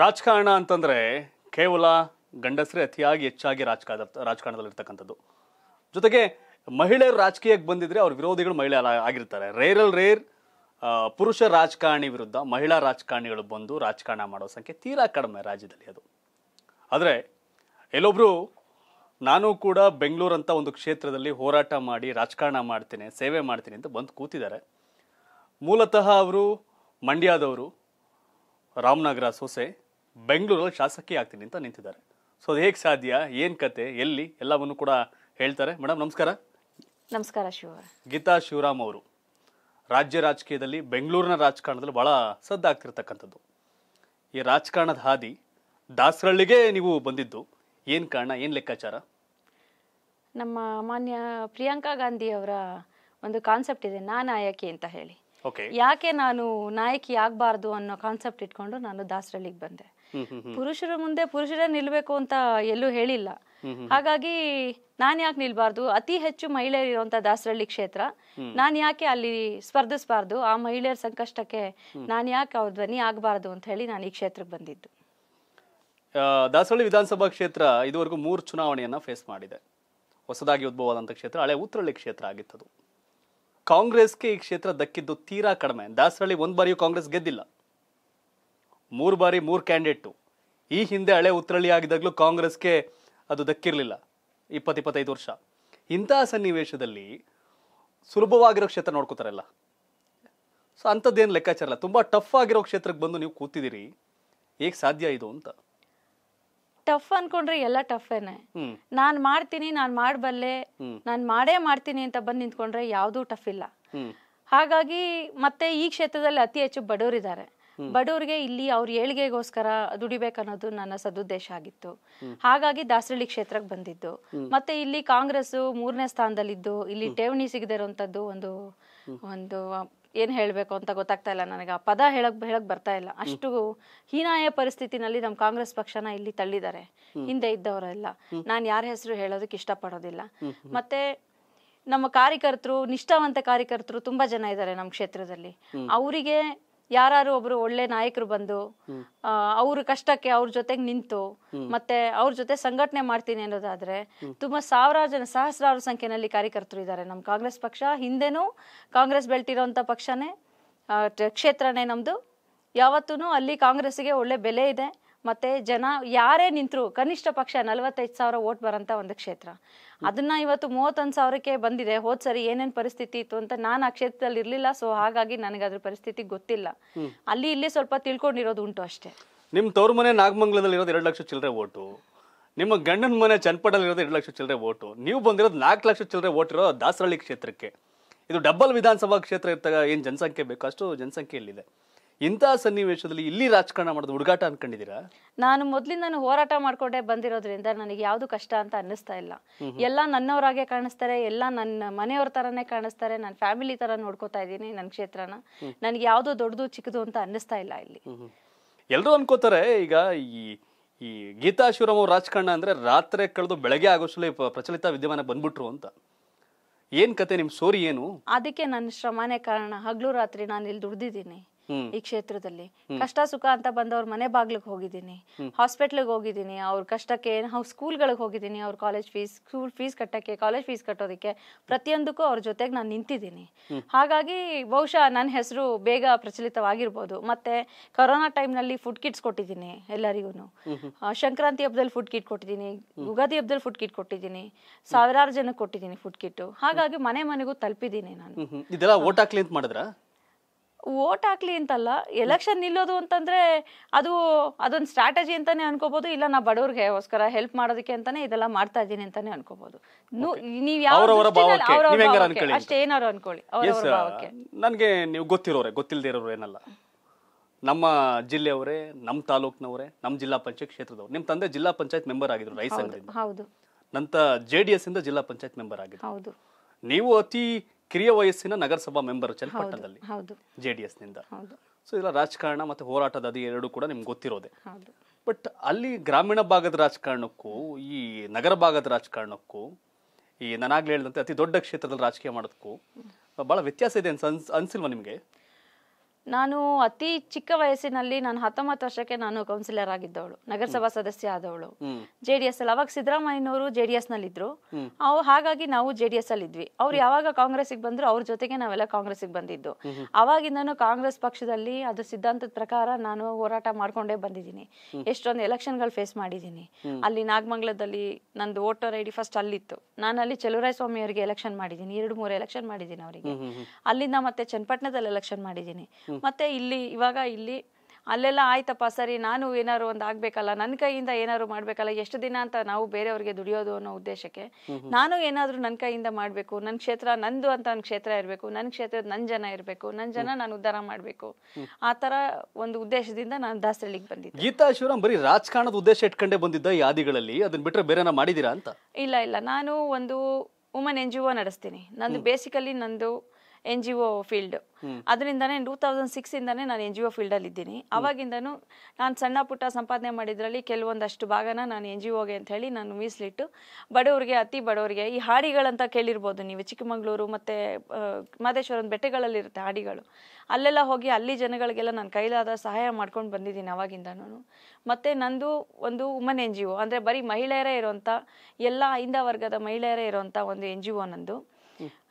ರಾಜಕಾರಣ ಅಂತಂದರೆ ಕೇವಲ ಗಂಡಸರೇ ಅತಿಯಾಗಿ ಹೆಚ್ಚಾಗಿ ರಾಜಕಾರಣ ರಾಜಕಾರಣದಲ್ಲಿರ್ತಕ್ಕಂಥದ್ದು ಜೊತೆಗೆ ಮಹಿಳೆಯರು ರಾಜಕೀಯಕ್ಕೆ ಬಂದಿದ್ರೆ ಅವ್ರ ವಿರೋಧಿಗಳು ಮಹಿಳೆ ಆಗಿರ್ತಾರೆ ರೇರಲ್ ರೇರ್ ಪುರುಷ ರಾಜಕಾರಣಿ ವಿರುದ್ಧ ಮಹಿಳಾ ರಾಜಕಾರಣಿಗಳು ಬಂದು ರಾಜಕಾರಣ ಮಾಡೋ ಸಂಖ್ಯೆ ತೀರಾ ಕಡಿಮೆ ರಾಜ್ಯದಲ್ಲಿ ಅದು ಆದರೆ ಎಲ್ಲೊಬ್ಬರು ನಾನು ಕೂಡ ಬೆಂಗಳೂರು ಅಂತ ಒಂದು ಕ್ಷೇತ್ರದಲ್ಲಿ ಹೋರಾಟ ಮಾಡಿ ರಾಜಕಾರಣ ಮಾಡ್ತೀನಿ ಸೇವೆ ಮಾಡ್ತೀನಿ ಅಂತ ಬಂದು ಕೂತಿದ್ದಾರೆ ಮೂಲತಃ ಅವರು ಮಂಡ್ಯದವರು ರಾಮನಗರ ಸೊಸೆ ಬೆಂಗಳೂರಲ್ಲಿ ಶಾಸಕಿ ಆಗ್ತೀನಿ ಅಂತ ನಿಂತಿದ್ದಾರೆ ಸೊ ಅದು ಹೇಗೆ ಸಾಧ್ಯ ಏನು ಕತೆ ಎಲ್ಲಿ ಎಲ್ಲವನ್ನು ಕೂಡ ಹೇಳ್ತಾರೆ ಮೇಡಮ್ ನಮಸ್ಕಾರ ನಮಸ್ಕಾರ ಶಿವ ಗೀತಾ ಶಿವರಾಮ್ ಅವರು ರಾಜ್ಯ ರಾಜಕೀಯದಲ್ಲಿ ಬೆಂಗಳೂರಿನ ರಾಜಕಾರಣದಲ್ಲಿ ಭಾಳ ಸದ್ದಾಗ್ತಿರ್ತಕ್ಕಂಥದ್ದು ಈ ರಾಜಕಾರಣದ ಹಾದಿ ದಾಸರಳ್ಳಿಗೆ ನೀವು ಬಂದಿದ್ದು ಏನು ಕಾರಣ ಏನು ಲೆಕ್ಕಾಚಾರ ನಮ್ಮ ಮಾನ್ಯ ಪ್ರಿಯಾಂಕಾ ಗಾಂಧಿ ಅವರ ಒಂದು ಕಾನ್ಸೆಪ್ಟ್ ಇದೆ ನಾ ನಾಯಕಿ ಅಂತ ಹೇಳಿ ಯಾಕೆ ನಾನು ನಾಯಕಿ ಆಗಬಾರ್ದು ಅನ್ನೋ ಕಾನ್ಸೆಪ್ಟ್ ಇಟ್ಕೊಂಡು ನಾನು ದಾಸರಳ್ಳಿಗೆ ಬಂದೆ ಪುರುಷರ ಮುಂದೆ ಪುರುಷರೇ ನಿಲ್ಬೇಕು ಅಂತ ಎಲ್ಲೂ ಹೇಳಿಲ್ಲ ಹಾಗಾಗಿ ನಾನ್ ಯಾಕೆ ನಿಲ್ಬಾರ್ದು ಅತಿ ಹೆಚ್ಚು ಮಹಿಳೆಯರು ಇರುವಂತ ದಾಸರಳ್ಳಿ ಕ್ಷೇತ್ರ ನಾನ್ ಯಾಕೆ ಅಲ್ಲಿ ಸ್ಪರ್ಧಿಸಬಾರ್ದು ಆ ಮಹಿಳೆಯರ ಸಂಕಷ್ಟಕ್ಕೆ ನಾನ್ ಯಾಕೆ ಅವ್ರ ಧ್ವನಿ ಆಗ್ಬಾರ್ದು ಅಂತ ಹೇಳಿ ನಾನು ಈ ಕ್ಷೇತ್ರಕ್ಕೆ ಬಂದಿದ್ದು ದಾಸರಳ್ಳಿ ವಿಧಾನಸಭಾ ಕ್ಷೇತ್ರ ಇದುವರೆಗೂ ಮೂರು ಚುನಾವಣೆಯನ್ನ ಫೇಸ್ ಮಾಡಿದೆ ಹೊಸದಾಗಿ ಉದ್ಭವವಾದಂಥ ಕ್ಷೇತ್ರ ಹಳೆ ಉತ್ತರಳ್ಳಿ ಕ್ಷೇತ್ರ ಆಗಿತ್ತು ಕಾಂಗ್ರೆಸ್ಗೆ ಈ ಕ್ಷೇತ್ರ ದಕ್ಕಿದ್ದು ತೀರಾ ಕಡಿಮೆ ದಾಸರಳ್ಳಿ ಒಂದು ಬಾರಿಯೂ ಕಾಂಗ್ರೆಸ್ ಗೆದ್ದಿಲ್ಲ ಮೂರು ಬಾರಿ ಮೂರು ಕ್ಯಾಂಡಿಡೇಟು ಈ ಹಿಂದೆ ಹಳೆ ಉತ್ತರಳ್ಳಿ ಆಗಿದಾಗಲೂ ಕಾಂಗ್ರೆಸ್ಗೆ ಅದು ದಕ್ಕಿರಲಿಲ್ಲ ಇಪ್ಪತ್ತೈದು ವರ್ಷ ಇಂತಹ ಸನ್ನಿವೇಶದಲ್ಲಿ ಸುಲಭವಾಗಿರೋ ಕ್ಷೇತ್ರ ನೋಡ್ಕೋತಾರಲ್ಲ ಸೊ ಅಂಥದ್ದೇನು ಲೆಕ್ಕಾಚಾರ ಇಲ್ಲ ತುಂಬ ಟಫ್ ಆಗಿರೋ ಕ್ಷೇತ್ರಕ್ಕೆ ಬಂದು ನೀವು ಕೂತಿದ್ದೀರಿ ಹೇಗೆ ಸಾಧ್ಯ ಇದು ಅಂತ ಟಫ್ ಅನ್ಕೊಂಡ್ರೆ ಎಲ್ಲ ಏನೇ ನಾನು ಮಾಡ್ತೀನಿ ನಾನು ಮಾಡಬಲ್ಲೆ ನಾನು ಮಾಡೇ ಮಾಡ್ತೀನಿ ಅಂತ ಬಂದು ನಿಂತ್ಕೊಂಡ್ರೆ ಯಾವ್ದು ಟಫ್ ಇಲ್ಲ ಹಾಗಾಗಿ ಮತ್ತೆ ಈ ಕ್ಷೇತ್ರದಲ್ಲಿ ಅತಿ ಹೆಚ್ಚು ಬಡವರಿದ್ದಾರೆ ಬಡವ್ರಿಗೆ ಇಲ್ಲಿ ಅವ್ರ ಏಳ್ಗೆಗೋಸ್ಕರ ದುಡಿಬೇಕನ್ನೋದು ನನ್ನ ಸದುದ್ದೇಶ ಆಗಿತ್ತು ಹಾಗಾಗಿ ದಾಸರಳ್ಳಿ ಕ್ಷೇತ್ರಕ್ಕೆ ಬಂದಿದ್ದು ಮತ್ತೆ ಇಲ್ಲಿ ಕಾಂಗ್ರೆಸ್ ಮೂರನೇ ಸ್ಥಾನದಲ್ಲಿದ್ದು ಇಲ್ಲಿ ಠೇವಣಿ ಸಿಗದೆ ಒಂದು ಒಂದು ಏನ್ ಹೇಳ್ಬೇಕು ಅಂತ ಗೊತ್ತಾಗ್ತಾ ಇಲ್ಲ ನನಗೆ ಆ ಪದ ಹೇಳಕ್ ಹೇಳಕ್ ಬರ್ತಾ ಇಲ್ಲ ಅಷ್ಟು ಹೀನಾಯ ಪರಿಸ್ಥಿತಿನಲ್ಲಿ ನಮ್ಮ ಕಾಂಗ್ರೆಸ್ ಪಕ್ಷನ ಇಲ್ಲಿ ತಳ್ಳಿದ್ದಾರೆ ಹಿಂದೆ ಇದ್ದವರೆಲ್ಲ ನಾನು ಯಾರ ಹೆಸರು ಹೇಳೋದಕ್ಕೆ ಇಷ್ಟಪಡೋದಿಲ್ಲ ಮತ್ತೆ ನಮ್ಮ ಕಾರ್ಯಕರ್ತರು ನಿಷ್ಠಾವಂತ ಕಾರ್ಯಕರ್ತರು ತುಂಬಾ ಜನ ಇದ್ದಾರೆ ನಮ್ಮ ಕ್ಷೇತ್ರದಲ್ಲಿ ಅವರಿಗೆ ಯಾರು ಒಬ್ರು ಒಳ್ಳೆ ನಾಯಕರು ಬಂದು ಅವ್ರ ಕಷ್ಟಕ್ಕೆ ಅವ್ರ ಜೊತೆಗೆ ನಿಂತು ಮತ್ತೆ ಅವ್ರ ಜೊತೆ ಸಂಘಟನೆ ಮಾಡ್ತೀನಿ ಅನ್ನೋದಾದ್ರೆ ತುಂಬಾ ಸಾವಿರಾರು ಜನ ಸಹಸ್ರಾರು ಸಂಖ್ಯೆನಲ್ಲಿ ಕಾರ್ಯಕರ್ತರು ಇದ್ದಾರೆ ನಮ್ಮ ಕಾಂಗ್ರೆಸ್ ಪಕ್ಷ ಹಿಂದೆನೂ ಕಾಂಗ್ರೆಸ್ ಬೆಳ್ತಿರೋಂತ ಪಕ್ಷನೇ ಕ್ಷೇತ್ರನೇ ನಮ್ದು ಯಾವತ್ತೂ ಅಲ್ಲಿ ಕಾಂಗ್ರೆಸ್ಗೆ ಒಳ್ಳೆ ಬೆಲೆ ಇದೆ ಮತ್ತೆ ಜನ ಯಾರೇ ನಿಂತರು ಕನಿಷ್ಠ ಪಕ್ಷ ನಲವತ್ತೈದು ಸಾವಿರ ಓಟ್ ಬರೋಂಥ ಒಂದು ಕ್ಷೇತ್ರ ಅದನ್ನ ಇವತ್ತು ಮೂವತ್ತೊಂದು ಸಾವಿರಕ್ಕೆ ಬಂದಿದೆ ಹೋದ್ ಸರಿ ಏನೇನ್ ಪರಿಸ್ಥಿತಿ ಇತ್ತು ಅಂತ ನಾನು ಆ ಕ್ಷೇತ್ರದಲ್ಲಿ ಇರ್ಲಿಲ್ಲ ಸೊ ಹಾಗಾಗಿ ನನಗೆ ಅದ್ರ ಪರಿಸ್ಥಿತಿ ಗೊತ್ತಿಲ್ಲ ಅಲ್ಲಿ ಇಲ್ಲಿ ಸ್ವಲ್ಪ ತಿಳ್ಕೊಂಡಿರೋದು ಉಂಟು ಅಷ್ಟೇ ನಿಮ್ ತವ್ರ ಮನೆ ನಾಗಮಂಗಲದಲ್ಲಿ ಇರೋದು ಎರಡು ಲಕ್ಷ ಚಿಲ್ಲರೆ ಓಟು ನಿಮ್ಮ ಗಂಡನ ಮನೆ ಚನ್ಪಟಲ್ಲಿ ಇರೋದು ಎರಡು ಲಕ್ಷ ಚಿಲ್ಲರೆ ಓಟು ನೀವು ಬಂದಿರೋದು ನಾಲ್ಕು ಲಕ್ಷ ಚಿಲ್ಲರೆ ಓಟ್ ಇರೋ ದಾಸರಳ್ಳಿ ಕ್ಷೇತ್ರಕ್ಕೆ ಇದು ಡಬ್ಬಲ್ ವಿಧಾನಸಭಾ ಕ್ಷೇತ್ರ ಇರ್ತಾಗ ಏನು ಜನಸಂಖ್ಯೆ ಬೇಕು ಅಷ್ಟು ಜನಸಂಖ್ಯೆ ಇಲ್ಲಿದೆ ಇಂತಹ ಸನ್ನಿವೇಶದಲ್ಲಿ ಇಲ್ಲಿ ರಾಜಕಾರಣ ಮಾಡೋದು ಹುಡುಗಾಟ ಅನ್ಕೊಂಡಿದ್ದೀರಾ ನಾನು ಮೊದಲಿಂದ ಹೋರಾಟ ಮಾಡ್ಕೊಂಡೇ ಬಂದಿರೋದ್ರಿಂದ ನನಗೆ ಯಾವುದು ಕಷ್ಟ ಅಂತ ಅನ್ನಿಸ್ತಾ ಇಲ್ಲ ಎಲ್ಲ ನನ್ನವರಾಗೆ ಕಾಣಿಸ್ತಾರೆ ಎಲ್ಲ ನನ್ನ ಮನೆಯವ್ರ ತರನೇ ಕಾಣಿಸ್ತಾರೆ ನನ್ನ ಫ್ಯಾಮಿಲಿ ತರ ನೋಡ್ಕೋತಾ ಇದ್ದೀನಿ ನನ್ನ ಕ್ಷೇತ್ರನ ನನಗೆ ಯಾವುದು ದೊಡ್ಡದು ಚಿಕ್ಕದು ಅಂತ ಅನ್ನಿಸ್ತಾ ಇಲ್ಲ ಇಲ್ಲಿ ಎಲ್ಲರೂ ಅನ್ಕೋತಾರೆ ಈಗ ಈ ಈ ಗೀತಾ ಶಿವರಾಮ್ ಅವ್ರ ರಾಜಕಾರಣ ಅಂದ್ರೆ ರಾತ್ರಿ ಕಳೆದು ಬೆಳಗ್ಗೆ ಆಗೋಷ್ಟಲೇ ಪ್ರಚಲಿತ ವಿದ್ಯಮಾನ ಬಂದ್ಬಿಟ್ರು ಅಂತ ಏನ್ ಕತೆ ನಿಮ್ ಸೋರಿ ಏನು ಅದಕ್ಕೆ ನನ್ನ ಶ್ರಮನೆ ಕಾರಣ ಹಗ್ಲು ರಾತ್ರಿ ನಾನು ಇಲ್ಲಿ ದುಡ್ದಿದ್ದೀನಿ ಈ ಕ್ಷೇತ್ರದಲ್ಲಿ ಕಷ್ಟ ಸುಖ ಅಂತ ಬಂದವ್ರ ಮನೆ ಬಾಗ್ಲಿಗೆ ಹೋಗಿದ್ದೀನಿ ಹಾಸ್ಪಿಟ್ಲಿಗೆ ಹೋಗಿದ್ದೀನಿ ಅವ್ರ ಕಷ್ಟಕ್ಕೆ ನಾವು ಸ್ಕೂಲ್ಗಳಿಗೆ ಹೋಗಿದ್ದೀನಿ ಅವ್ರ ಕಾಲೇಜ್ ಫೀಸ್ ಸ್ಕೂಲ್ ಫೀಸ್ ಕಟ್ಟಕ್ಕೆ ಕಾಲೇಜ್ ಫೀಸ್ ಕಟ್ಟೋದಕ್ಕೆ ಪ್ರತಿಯೊಂದಕ್ಕೂ ಅವ್ರ ಜೊತೆಗೆ ನಾನು ನಿಂತಿದ್ದೀನಿ ಹಾಗಾಗಿ ಬಹುಶಃ ನನ್ನ ಹೆಸರು ಬೇಗ ಪ್ರಚಲಿತವಾಗಿರ್ಬೋದು ಮತ್ತೆ ಕೊರೋನಾ ನಲ್ಲಿ ಫುಡ್ ಕಿಟ್ಸ್ ಕೊಟ್ಟಿದ್ದೀನಿ ಎಲ್ಲರಿಗೂ ಸಂಕ್ರಾಂತಿ ಹಬ್ಬದಲ್ಲಿ ಫುಡ್ ಕಿಟ್ ಕೊಟ್ಟಿದ್ದೀನಿ ಯುಗಾದಿ ಹಬ್ಬದಲ್ಲಿ ಫುಡ್ ಕಿಟ್ ಕೊಟ್ಟಿದ್ದೀನಿ ಸಾವಿರಾರು ಜನಕ್ಕೆ ಕೊಟ್ಟಿದ್ದೀನಿ ಫುಡ್ ಕಿಟ್ಟು ಹಾಗಾಗಿ ಮನೆ ಮನೆಗೂ ತಲುಪಿದ್ದೀನಿ ನಾನು ಇದೆಲ್ಲ ಓಟ್ ಅಂತ ವೋಟ್ ಹಾಕ್ಲಿ ಅಂತಲ್ಲ ಎಲೆಕ್ಷನ್ ನಿಲ್ಲೋದು ಅಂತಂದ್ರೆ ಅದು ಅದೊಂದು ಸ್ಟ್ರಾಟಜಿ ಅಂತಾನೆ ಅನ್ಕೋಬಹುದು ಇಲ್ಲ ನಾ ಹೋಸ್ಕರ ಹೆಲ್ಪ್ ಮಾಡೋದಕ್ಕೆ ಅಂತಾನೆ ಇದೆಲ್ಲ ಮಾಡ್ತಾ ಇದ್ದೀನಿ ಅಂತಾನೆ ಅನ್ಕೋಬಹುದು ನೀವ್ ಯಾವ ಅಷ್ಟೇ ಅನ್ಕೊಳ್ಳಿ ನನ್ಗೆ ನೀವು ಗೊತ್ತಿರೋರೆ ಗೊತ್ತಿಲ್ಲದೆ ಇರೋರು ಏನಲ್ಲ ನಮ್ಮ ಜಿಲ್ಲೆಯವರೇ ನಮ್ಮ ತಾಲೂಕ್ನವರೇ ನಮ್ಮ ಜಿಲ್ಲಾ ಪಂಚಾಯತ್ ಕ್ಷೇತ್ರದವ್ರು ನಿಮ್ಮ ತಂದೆ ಜಿಲ್ಲಾ ಪಂಚಾಯತ್ ಮೆಂಬರ್ ಆಗಿದ್ರು ರೈಸ್ ಹೌದು ನಂತರ ಜೆ ಡಿ ಎಸ್ ಇಂದ ಜಿಲ್ಲಾ ಪಂಚಾಯತ್ ಮೆಂಬರ್ ಆಗಿದ್ರು ನೀವು ಅತಿ ಕಿರಿಯ ವಯಸ್ಸಿನ ನಗರಸಭಾ ಮೆಂಬರ್ ಚಲಪಟ್ಟದಲ್ಲಿ ಹೌದು ಜೆ ಡಿ ಹೌದು ಸೊ ಇಲ್ಲ ರಾಜಕಾರಣ ಮತ್ತೆ ಹೋರಾಟದ ಅದು ಎರಡು ಕೂಡ ನಿಮ್ಗೆ ಗೊತ್ತಿರೋದೆ ಬಟ್ ಅಲ್ಲಿ ಗ್ರಾಮೀಣ ಭಾಗದ ರಾಜಕಾರಣಕ್ಕೂ ಈ ನಗರ ಭಾಗದ ರಾಜಕಾರಣಕ್ಕೂ ಈ ನನಾಗ್ಲೇ ಹೇಳಿದಂತೆ ಅತಿ ದೊಡ್ಡ ಕ್ಷೇತ್ರದಲ್ಲಿ ರಾಜಕೀಯ ಮಾಡೋದಕ್ಕೂ ಬಹಳ ವ್ಯತ್ಯಾಸ ಇದೆ ಅನ್ಸಿಲ್ವಾ ನಿಮಗೆ ನಾನು ಅತಿ ಚಿಕ್ಕ ವಯಸ್ಸಿನಲ್ಲಿ ನಾನು ಹತ್ತೊಂಬತ್ತು ವರ್ಷಕ್ಕೆ ನಾನು ಕೌನ್ಸಿಲರ್ ಆಗಿದ್ದವಳು ನಗರಸಭಾ ಸದಸ್ಯ ಆದವಳು ಜೆ ಡಿ ಎಸ್ ಅಲ್ಲಿ ಅವಾಗ ಸಿದ್ದರಾಮಯ್ಯನವರು ಜೆ ಡಿ ಎಸ್ ನಲ್ಲಿ ಇದ್ರು ಅವ್ರು ಹಾಗಾಗಿ ನಾವು ಜೆ ಡಿ ಎಸ್ ಅಲ್ಲಿ ಇದ್ವಿ ಅವ್ರು ಯಾವಾಗ ಗೆ ಬಂದ್ರು ಅವ್ರ ಜೊತೆಗೆ ನಾವೆಲ್ಲ ಗೆ ಬಂದಿದ್ದು ಅವಾಗಿಂದನೂ ಕಾಂಗ್ರೆಸ್ ಪಕ್ಷದಲ್ಲಿ ಅದು ಸಿದ್ಧಾಂತದ ಪ್ರಕಾರ ನಾನು ಹೋರಾಟ ಮಾಡ್ಕೊಂಡೇ ಬಂದಿದ್ದೀನಿ ಎಷ್ಟೊಂದು ಗಳು ಫೇಸ್ ಮಾಡಿದ್ದೀನಿ ಅಲ್ಲಿ ನಾಗಮಂಗಲದಲ್ಲಿ ನಂದು ವೋಟರ್ ಐ ಡಿ ಫಸ್ಟ್ ಅಲ್ಲಿತ್ತು ನಾನು ಅಲ್ಲಿ ಚೆಲುವರಾಯ ಸ್ವಾಮಿ ಅವರಿಗೆ ಎಲೆಕ್ಷನ್ ಮಾಡಿದ್ದೀನಿ ಎರಡು ಮೂರು ಎಲೆಕ್ಷನ್ ಮಾಡಿದ್ದೀನಿ ಅವರಿಗೆ ಅಲ್ಲಿಂದ ಮತ್ತೆ ಚನ್ನಪಟ್ಟಣದಲ್ಲಿ ಎಲೆಕ್ಷನ್ ಮಾಡಿದ್ದೀನಿ ಮತ್ತೆ ಇಲ್ಲಿ ಇವಾಗ ಇಲ್ಲಿ ಅಲ್ಲೆಲ್ಲ ಆಯ್ತಪ್ಪ ಸರಿ ನಾನು ಏನಾರು ಒಂದು ಆಗ್ಬೇಕಲ್ಲ ನನ್ನ ಕೈಯಿಂದ ಏನಾದ್ರು ಮಾಡ್ಬೇಕಲ್ಲ ಎಷ್ಟು ದಿನ ಅಂತ ನಾವು ಬೇರೆಯವ್ರಿಗೆ ದುಡಿಯೋದು ಅನ್ನೋ ಉದ್ದೇಶಕ್ಕೆ ನಾನು ಏನಾದರೂ ನನ್ನ ಕೈಯಿಂದ ಮಾಡಬೇಕು ನನ್ನ ಕ್ಷೇತ್ರ ನಂದು ಅಂತ ಒಂದು ಕ್ಷೇತ್ರ ಇರಬೇಕು ನನ್ನ ಕ್ಷೇತ್ರದ ನನ್ನ ಜನ ಇರಬೇಕು ನನ್ನ ಜನ ನಾನು ಉದ್ಧಾರ ಮಾಡಬೇಕು ಆ ಒಂದು ಉದ್ದೇಶದಿಂದ ನಾನು ದಾಸರಳ್ಳಿಗೆ ಬಂದಿದ್ದೆ ಗೀತಾ ಶಿವರಾಮ್ ಬರೀ ರಾಜಕಾರಣದ ಉದ್ದೇಶ ಇಟ್ಕೊಂಡೇ ಬಂದಿದ್ದ ಯಾದಿಗಳಲ್ಲಿ ಅದನ್ನ ಬಿಟ್ಟರೆ ಬೇರೆನ ಮಾಡಿದೀರಾ ಅಂತ ಇಲ್ಲ ಇಲ್ಲ ನಾನು ಒಂದು ವುಮನ್ ಎನ್ ಜಿ ನಡೆಸ್ತೀನಿ ನಂದು ಬೇಸಿಕಲಿ ನಂದು ಎನ್ ಜಿ ಒ ಫೀಲ್ಡ್ ಅದರಿಂದನೇ ಟೂ ತೌಸಂಡ್ ಸಿಕ್ಸ್ ಇಂದಾನೇ ನಾನು ಎನ್ ಜಿ ಒ ಅಲ್ಲಿ ಇದ್ದೀನಿ ಅವಾಗಿಂದನು ನಾನು ಸಣ್ಣ ಪುಟ್ಟ ಸಂಪಾದನೆ ಮಾಡಿದ್ರಲ್ಲಿ ಕೆಲವೊಂದಷ್ಟು ಭಾಗನ ನಾನು ಎನ್ ಜಿ ಒಗೆ ಅಂತ ಹೇಳಿ ನಾನು ಮೀಸಲಿಟ್ಟು ಬಡವರಿಗೆ ಅತಿ ಬಡವರಿಗೆ ಈ ಹಾಡಿಗಳಂತ ಕೇಳಿರ್ಬೋದು ನೀವು ಚಿಕ್ಕಮಗಳೂರು ಮತ್ತು ಬೆಟ್ಟಗಳಲ್ಲಿ ಬೆಟ್ಟಗಳಲ್ಲಿರುತ್ತೆ ಹಾಡಿಗಳು ಅಲ್ಲೆಲ್ಲ ಹೋಗಿ ಅಲ್ಲಿ ಜನಗಳಿಗೆಲ್ಲ ನಾನು ಕೈಲಾದ ಸಹಾಯ ಮಾಡ್ಕೊಂಡು ಬಂದಿದ್ದೀನಿ ನಾನು ಮತ್ತೆ ನಂದು ಒಂದು ಉಮನ್ ಎನ್ ಜಿ ಒ ಅಂದರೆ ಬರೀ ಮಹಿಳೆಯರೇ ಇರುವಂಥ ಎಲ್ಲ ಐಂದ ವರ್ಗದ ಮಹಿಳೆಯರೇ ಇರುವಂತ ಒಂದು ಎನ್ ಜಿ ಒ ನಂದು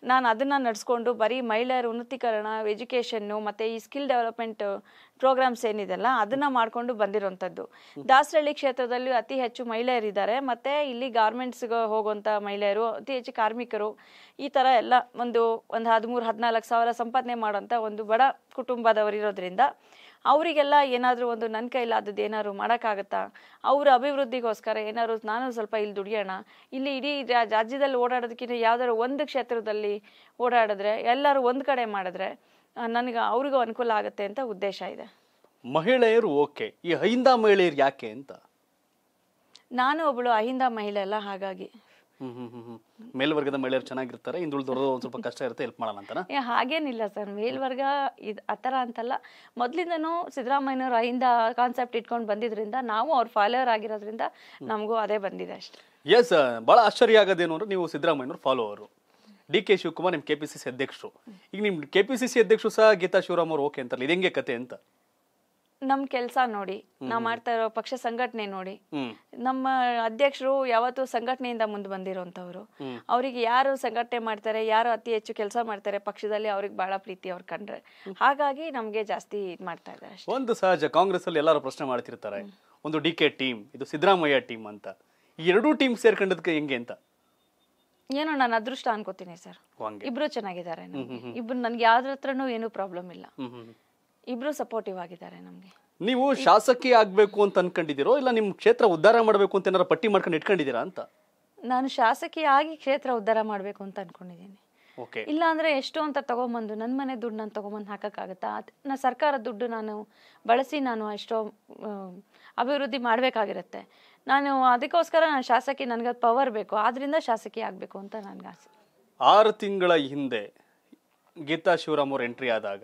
ನಾನು ಅದನ್ನು ನಡೆಸ್ಕೊಂಡು ಬರೀ ಮಹಿಳೆಯರ ಉನ್ನತೀಕರಣ ಎಜುಕೇಷನ್ನು ಮತ್ತು ಈ ಸ್ಕಿಲ್ ಡೆವಲಪ್ಮೆಂಟ್ ಪ್ರೋಗ್ರಾಮ್ಸ್ ಏನಿದೆಲ್ಲ ಅದನ್ನು ಮಾಡಿಕೊಂಡು ಬಂದಿರೋಂಥದ್ದು ದಾಸರಳ್ಳಿ ಕ್ಷೇತ್ರದಲ್ಲಿ ಅತಿ ಹೆಚ್ಚು ಮಹಿಳೆಯರಿದ್ದಾರೆ ಮತ್ತು ಇಲ್ಲಿ ಗಾರ್ಮೆಂಟ್ಸ್ಗೆ ಹೋಗುವಂಥ ಮಹಿಳೆಯರು ಅತಿ ಹೆಚ್ಚು ಕಾರ್ಮಿಕರು ಈ ಥರ ಎಲ್ಲ ಒಂದು ಒಂದು ಹದಿಮೂರು ಹದಿನಾಲ್ಕು ಸಾವಿರ ಸಂಪಾದನೆ ಮಾಡೋಂಥ ಒಂದು ಬಡ ಕುಟುಂಬದವರಿರೋದ್ರಿಂದ ಅವರಿಗೆಲ್ಲ ಏನಾದರೂ ಒಂದು ನನ್ನ ಕೈಲಾದದ್ದು ಏನಾದರೂ ಮಾಡೋಕ್ಕಾಗತ್ತಾ ಅವರ ಅಭಿವೃದ್ಧಿಗೋಸ್ಕರ ಏನಾದ್ರು ನಾನು ಸ್ವಲ್ಪ ಇಲ್ಲಿ ದುಡಿಯೋಣ ಇಲ್ಲಿ ಇಡೀ ರಾಜ್ಯದಲ್ಲಿ ಓಡಾಡೋದಕ್ಕಿಂತ ಯಾವುದಾದ್ರು ಒಂದು ಕ್ಷೇತ್ರದಲ್ಲಿ ಓಡಾಡಿದ್ರೆ ಎಲ್ಲರೂ ಒಂದು ಕಡೆ ಮಾಡಿದ್ರೆ ನನಗೆ ಅವ್ರಿಗೂ ಅನುಕೂಲ ಆಗುತ್ತೆ ಅಂತ ಉದ್ದೇಶ ಇದೆ ಮಹಿಳೆಯರು ಓಕೆ ಈ ಅಹಿಂದ ಮಹಿಳೆಯರು ಯಾಕೆ ಅಂತ ನಾನು ಒಬ್ಬಳು ಅಹಿಂದ ಮಹಿಳೆ ಅಲ್ಲ ಹಾಗಾಗಿ ಮೇಲ್ವರ್ಗದ ಮಹಿಳೆಯರು ಚೆನ್ನಾಗಿರ್ತಾರೆ ಹಿಂದುಳಿದವರು ಒಂದು ಸ್ವಲ್ಪ ಕಷ್ಟ ಇರುತ್ತೆ ಹೆಲ್ಪ್ ಮಾಡೋಣ ಅಂತ ಏ ಹಾಗೇನಿಲ್ಲ ಸರ್ ಮೇಲ್ವರ್ಗ ಇದು ಆ ಥರ ಅಂತಲ್ಲ ಮೊದಲಿಂದನೂ ಸಿದ್ದರಾಮಯ್ಯನವರು ಅಹಿಂದ ಕಾನ್ಸೆಪ್ಟ್ ಇಟ್ಕೊಂಡು ಬಂದಿದ್ರಿಂದ ನಾವು ಅವ್ರ ಫಾಲೋವರ್ ಆಗಿರೋದ್ರಿಂದ ನಮಗೂ ಅದೇ ಬಂದಿದೆ ಅಷ್ಟೇ ಎಸ್ ಭಾಳ ಆಶ್ಚರ್ಯ ಆಗೋದೇನು ಅಂದ್ರೆ ನೀವು ಸಿದ್ದರಾಮಯ್ಯನವ್ರ ಫಾಲೋವರು ಡಿ ಕೆ ಶಿವಕುಮಾರ್ ನಿಮ್ಮ ಕೆ ಪಿ ಸಿ ಸಿ ಅಧ್ಯಕ್ಷರು ಈಗ ನಿಮ್ಮ ಕೆ ಪಿ ಸಿ ಸಿ ಅಧ್ಯಕ್ಷರು ಸಹ ಗೀತಾ ಶಿವರಾಮ್ ಅವರು ಓಕೆ ಅಂತಲ್ಲ ಇದು ಹೆಂಗೆ ಕತೆ ಅಂತ ನಮ್ ಕೆಲಸ ನೋಡಿ ನಾವ್ ಮಾಡ್ತಾ ಇರೋ ಪಕ್ಷ ಸಂಘಟನೆ ನೋಡಿ ನಮ್ಮ ಅಧ್ಯಕ್ಷರು ಯಾವತ್ತು ಸಂಘಟನೆಯಿಂದ ಮುಂದೆ ಬಂದಿರೋಂಥವ್ರು ಅವ್ರಿಗೆ ಯಾರು ಸಂಘಟನೆ ಮಾಡ್ತಾರೆ ಯಾರು ಅತಿ ಹೆಚ್ಚು ಕೆಲಸ ಮಾಡ್ತಾರೆ ಪಕ್ಷದಲ್ಲಿ ಅವ್ರಿಗೆ ಬಹಳ ಪ್ರೀತಿ ಅವ್ರು ಕಂಡ್ರೆ ಹಾಗಾಗಿ ನಮ್ಗೆ ಜಾಸ್ತಿ ಇದ್ ಮಾಡ್ತಾ ಇದ್ದಾರೆ ಒಂದು ಸಹಜ ಕಾಂಗ್ರೆಸ್ ಅಲ್ಲಿ ಎಲ್ಲರೂ ಪ್ರಶ್ನೆ ಮಾಡ್ತಿರ್ತಾರೆ ಒಂದು ಡಿ ಕೆ ಟೀಮ್ ಇದು ಸಿದ್ದರಾಮಯ್ಯ ಟೀಮ್ ಅಂತ ಎರಡು ಟೀಮ್ ಸೇರ್ಕೊಂಡದಕ್ಕೆ ಹೆಂಗೆ ಅಂತ ಏನೋ ನಾನು ಅದೃಷ್ಟ ಅನ್ಕೋತೀನಿ ಸರ್ ಇಬ್ರು ಚೆನ್ನಾಗಿದ್ದಾರೆ ಇಬ್ರು ನನ್ಗೆ ಯಾವ್ದ್ರ ಹತ್ರನೂ ಏನು ಪ್ರಾಬ್ಲಮ್ ಇಲ್ಲ ಇಬ್ರು ಸಪೋರ್ಟಿವ್ ಆಗಿದ್ದಾರೆ ನಮಗೆ ನೀವು ಶಾಸಕಿ ಆಗ್ಬೇಕು ಅಂತ ಅನ್ಕೊಂಡಿದ್ದೀರೋ ಇಲ್ಲ ನಿಮ್ಮ ಕ್ಷೇತ್ರ ಉದ್ಧಾರ ಮಾಡಬೇಕು ಅಂತ ಏನಾರ ಪಟ್ಟಿ ಮಾಡ್ಕೊಂಡು ಇಟ್ಕೊಂಡಿದ್ದೀರಾ ಅಂತ ನಾನು ಶಾಸಕಿ ಆಗಿ ಕ್ಷೇತ್ರ ಉದ್ಧಾರ ಮಾಡಬೇಕು ಅಂತ ಅನ್ಕೊಂಡಿದ್ದೀನಿ ಇಲ್ಲ ಅಂದ್ರೆ ಎಷ್ಟು ಅಂತ ತಗೊಂಬಂದು ನನ್ನ ಮನೆ ದುಡ್ಡು ನಾನು ತಗೊಂಬಂದು ಹಾಕಕ್ಕಾಗತ್ತಾ ನಾ ಸರ್ಕಾರ ದುಡ್ಡು ನಾನು ಬಳಸಿ ನಾನು ಎಷ್ಟೋ ಅಭಿವೃದ್ಧಿ ಮಾಡಬೇಕಾಗಿರುತ್ತೆ ನಾನು ಅದಕ್ಕೋಸ್ಕರ ನಾನು ಶಾಸಕಿ ನನಗೆ ಪವರ್ ಬೇಕು ಆದ್ರಿಂದ ಶಾಸಕಿ ಆಗಬೇಕು ಅಂತ ನನ್ಗೆ ಆಸೆ ಆರು ತಿಂಗಳ ಹಿಂದೆ ಗೀತಾ ಶಿವರಾಮ್ ಅವ್ರ ಎಂಟ್ರಿ ಆದಾಗ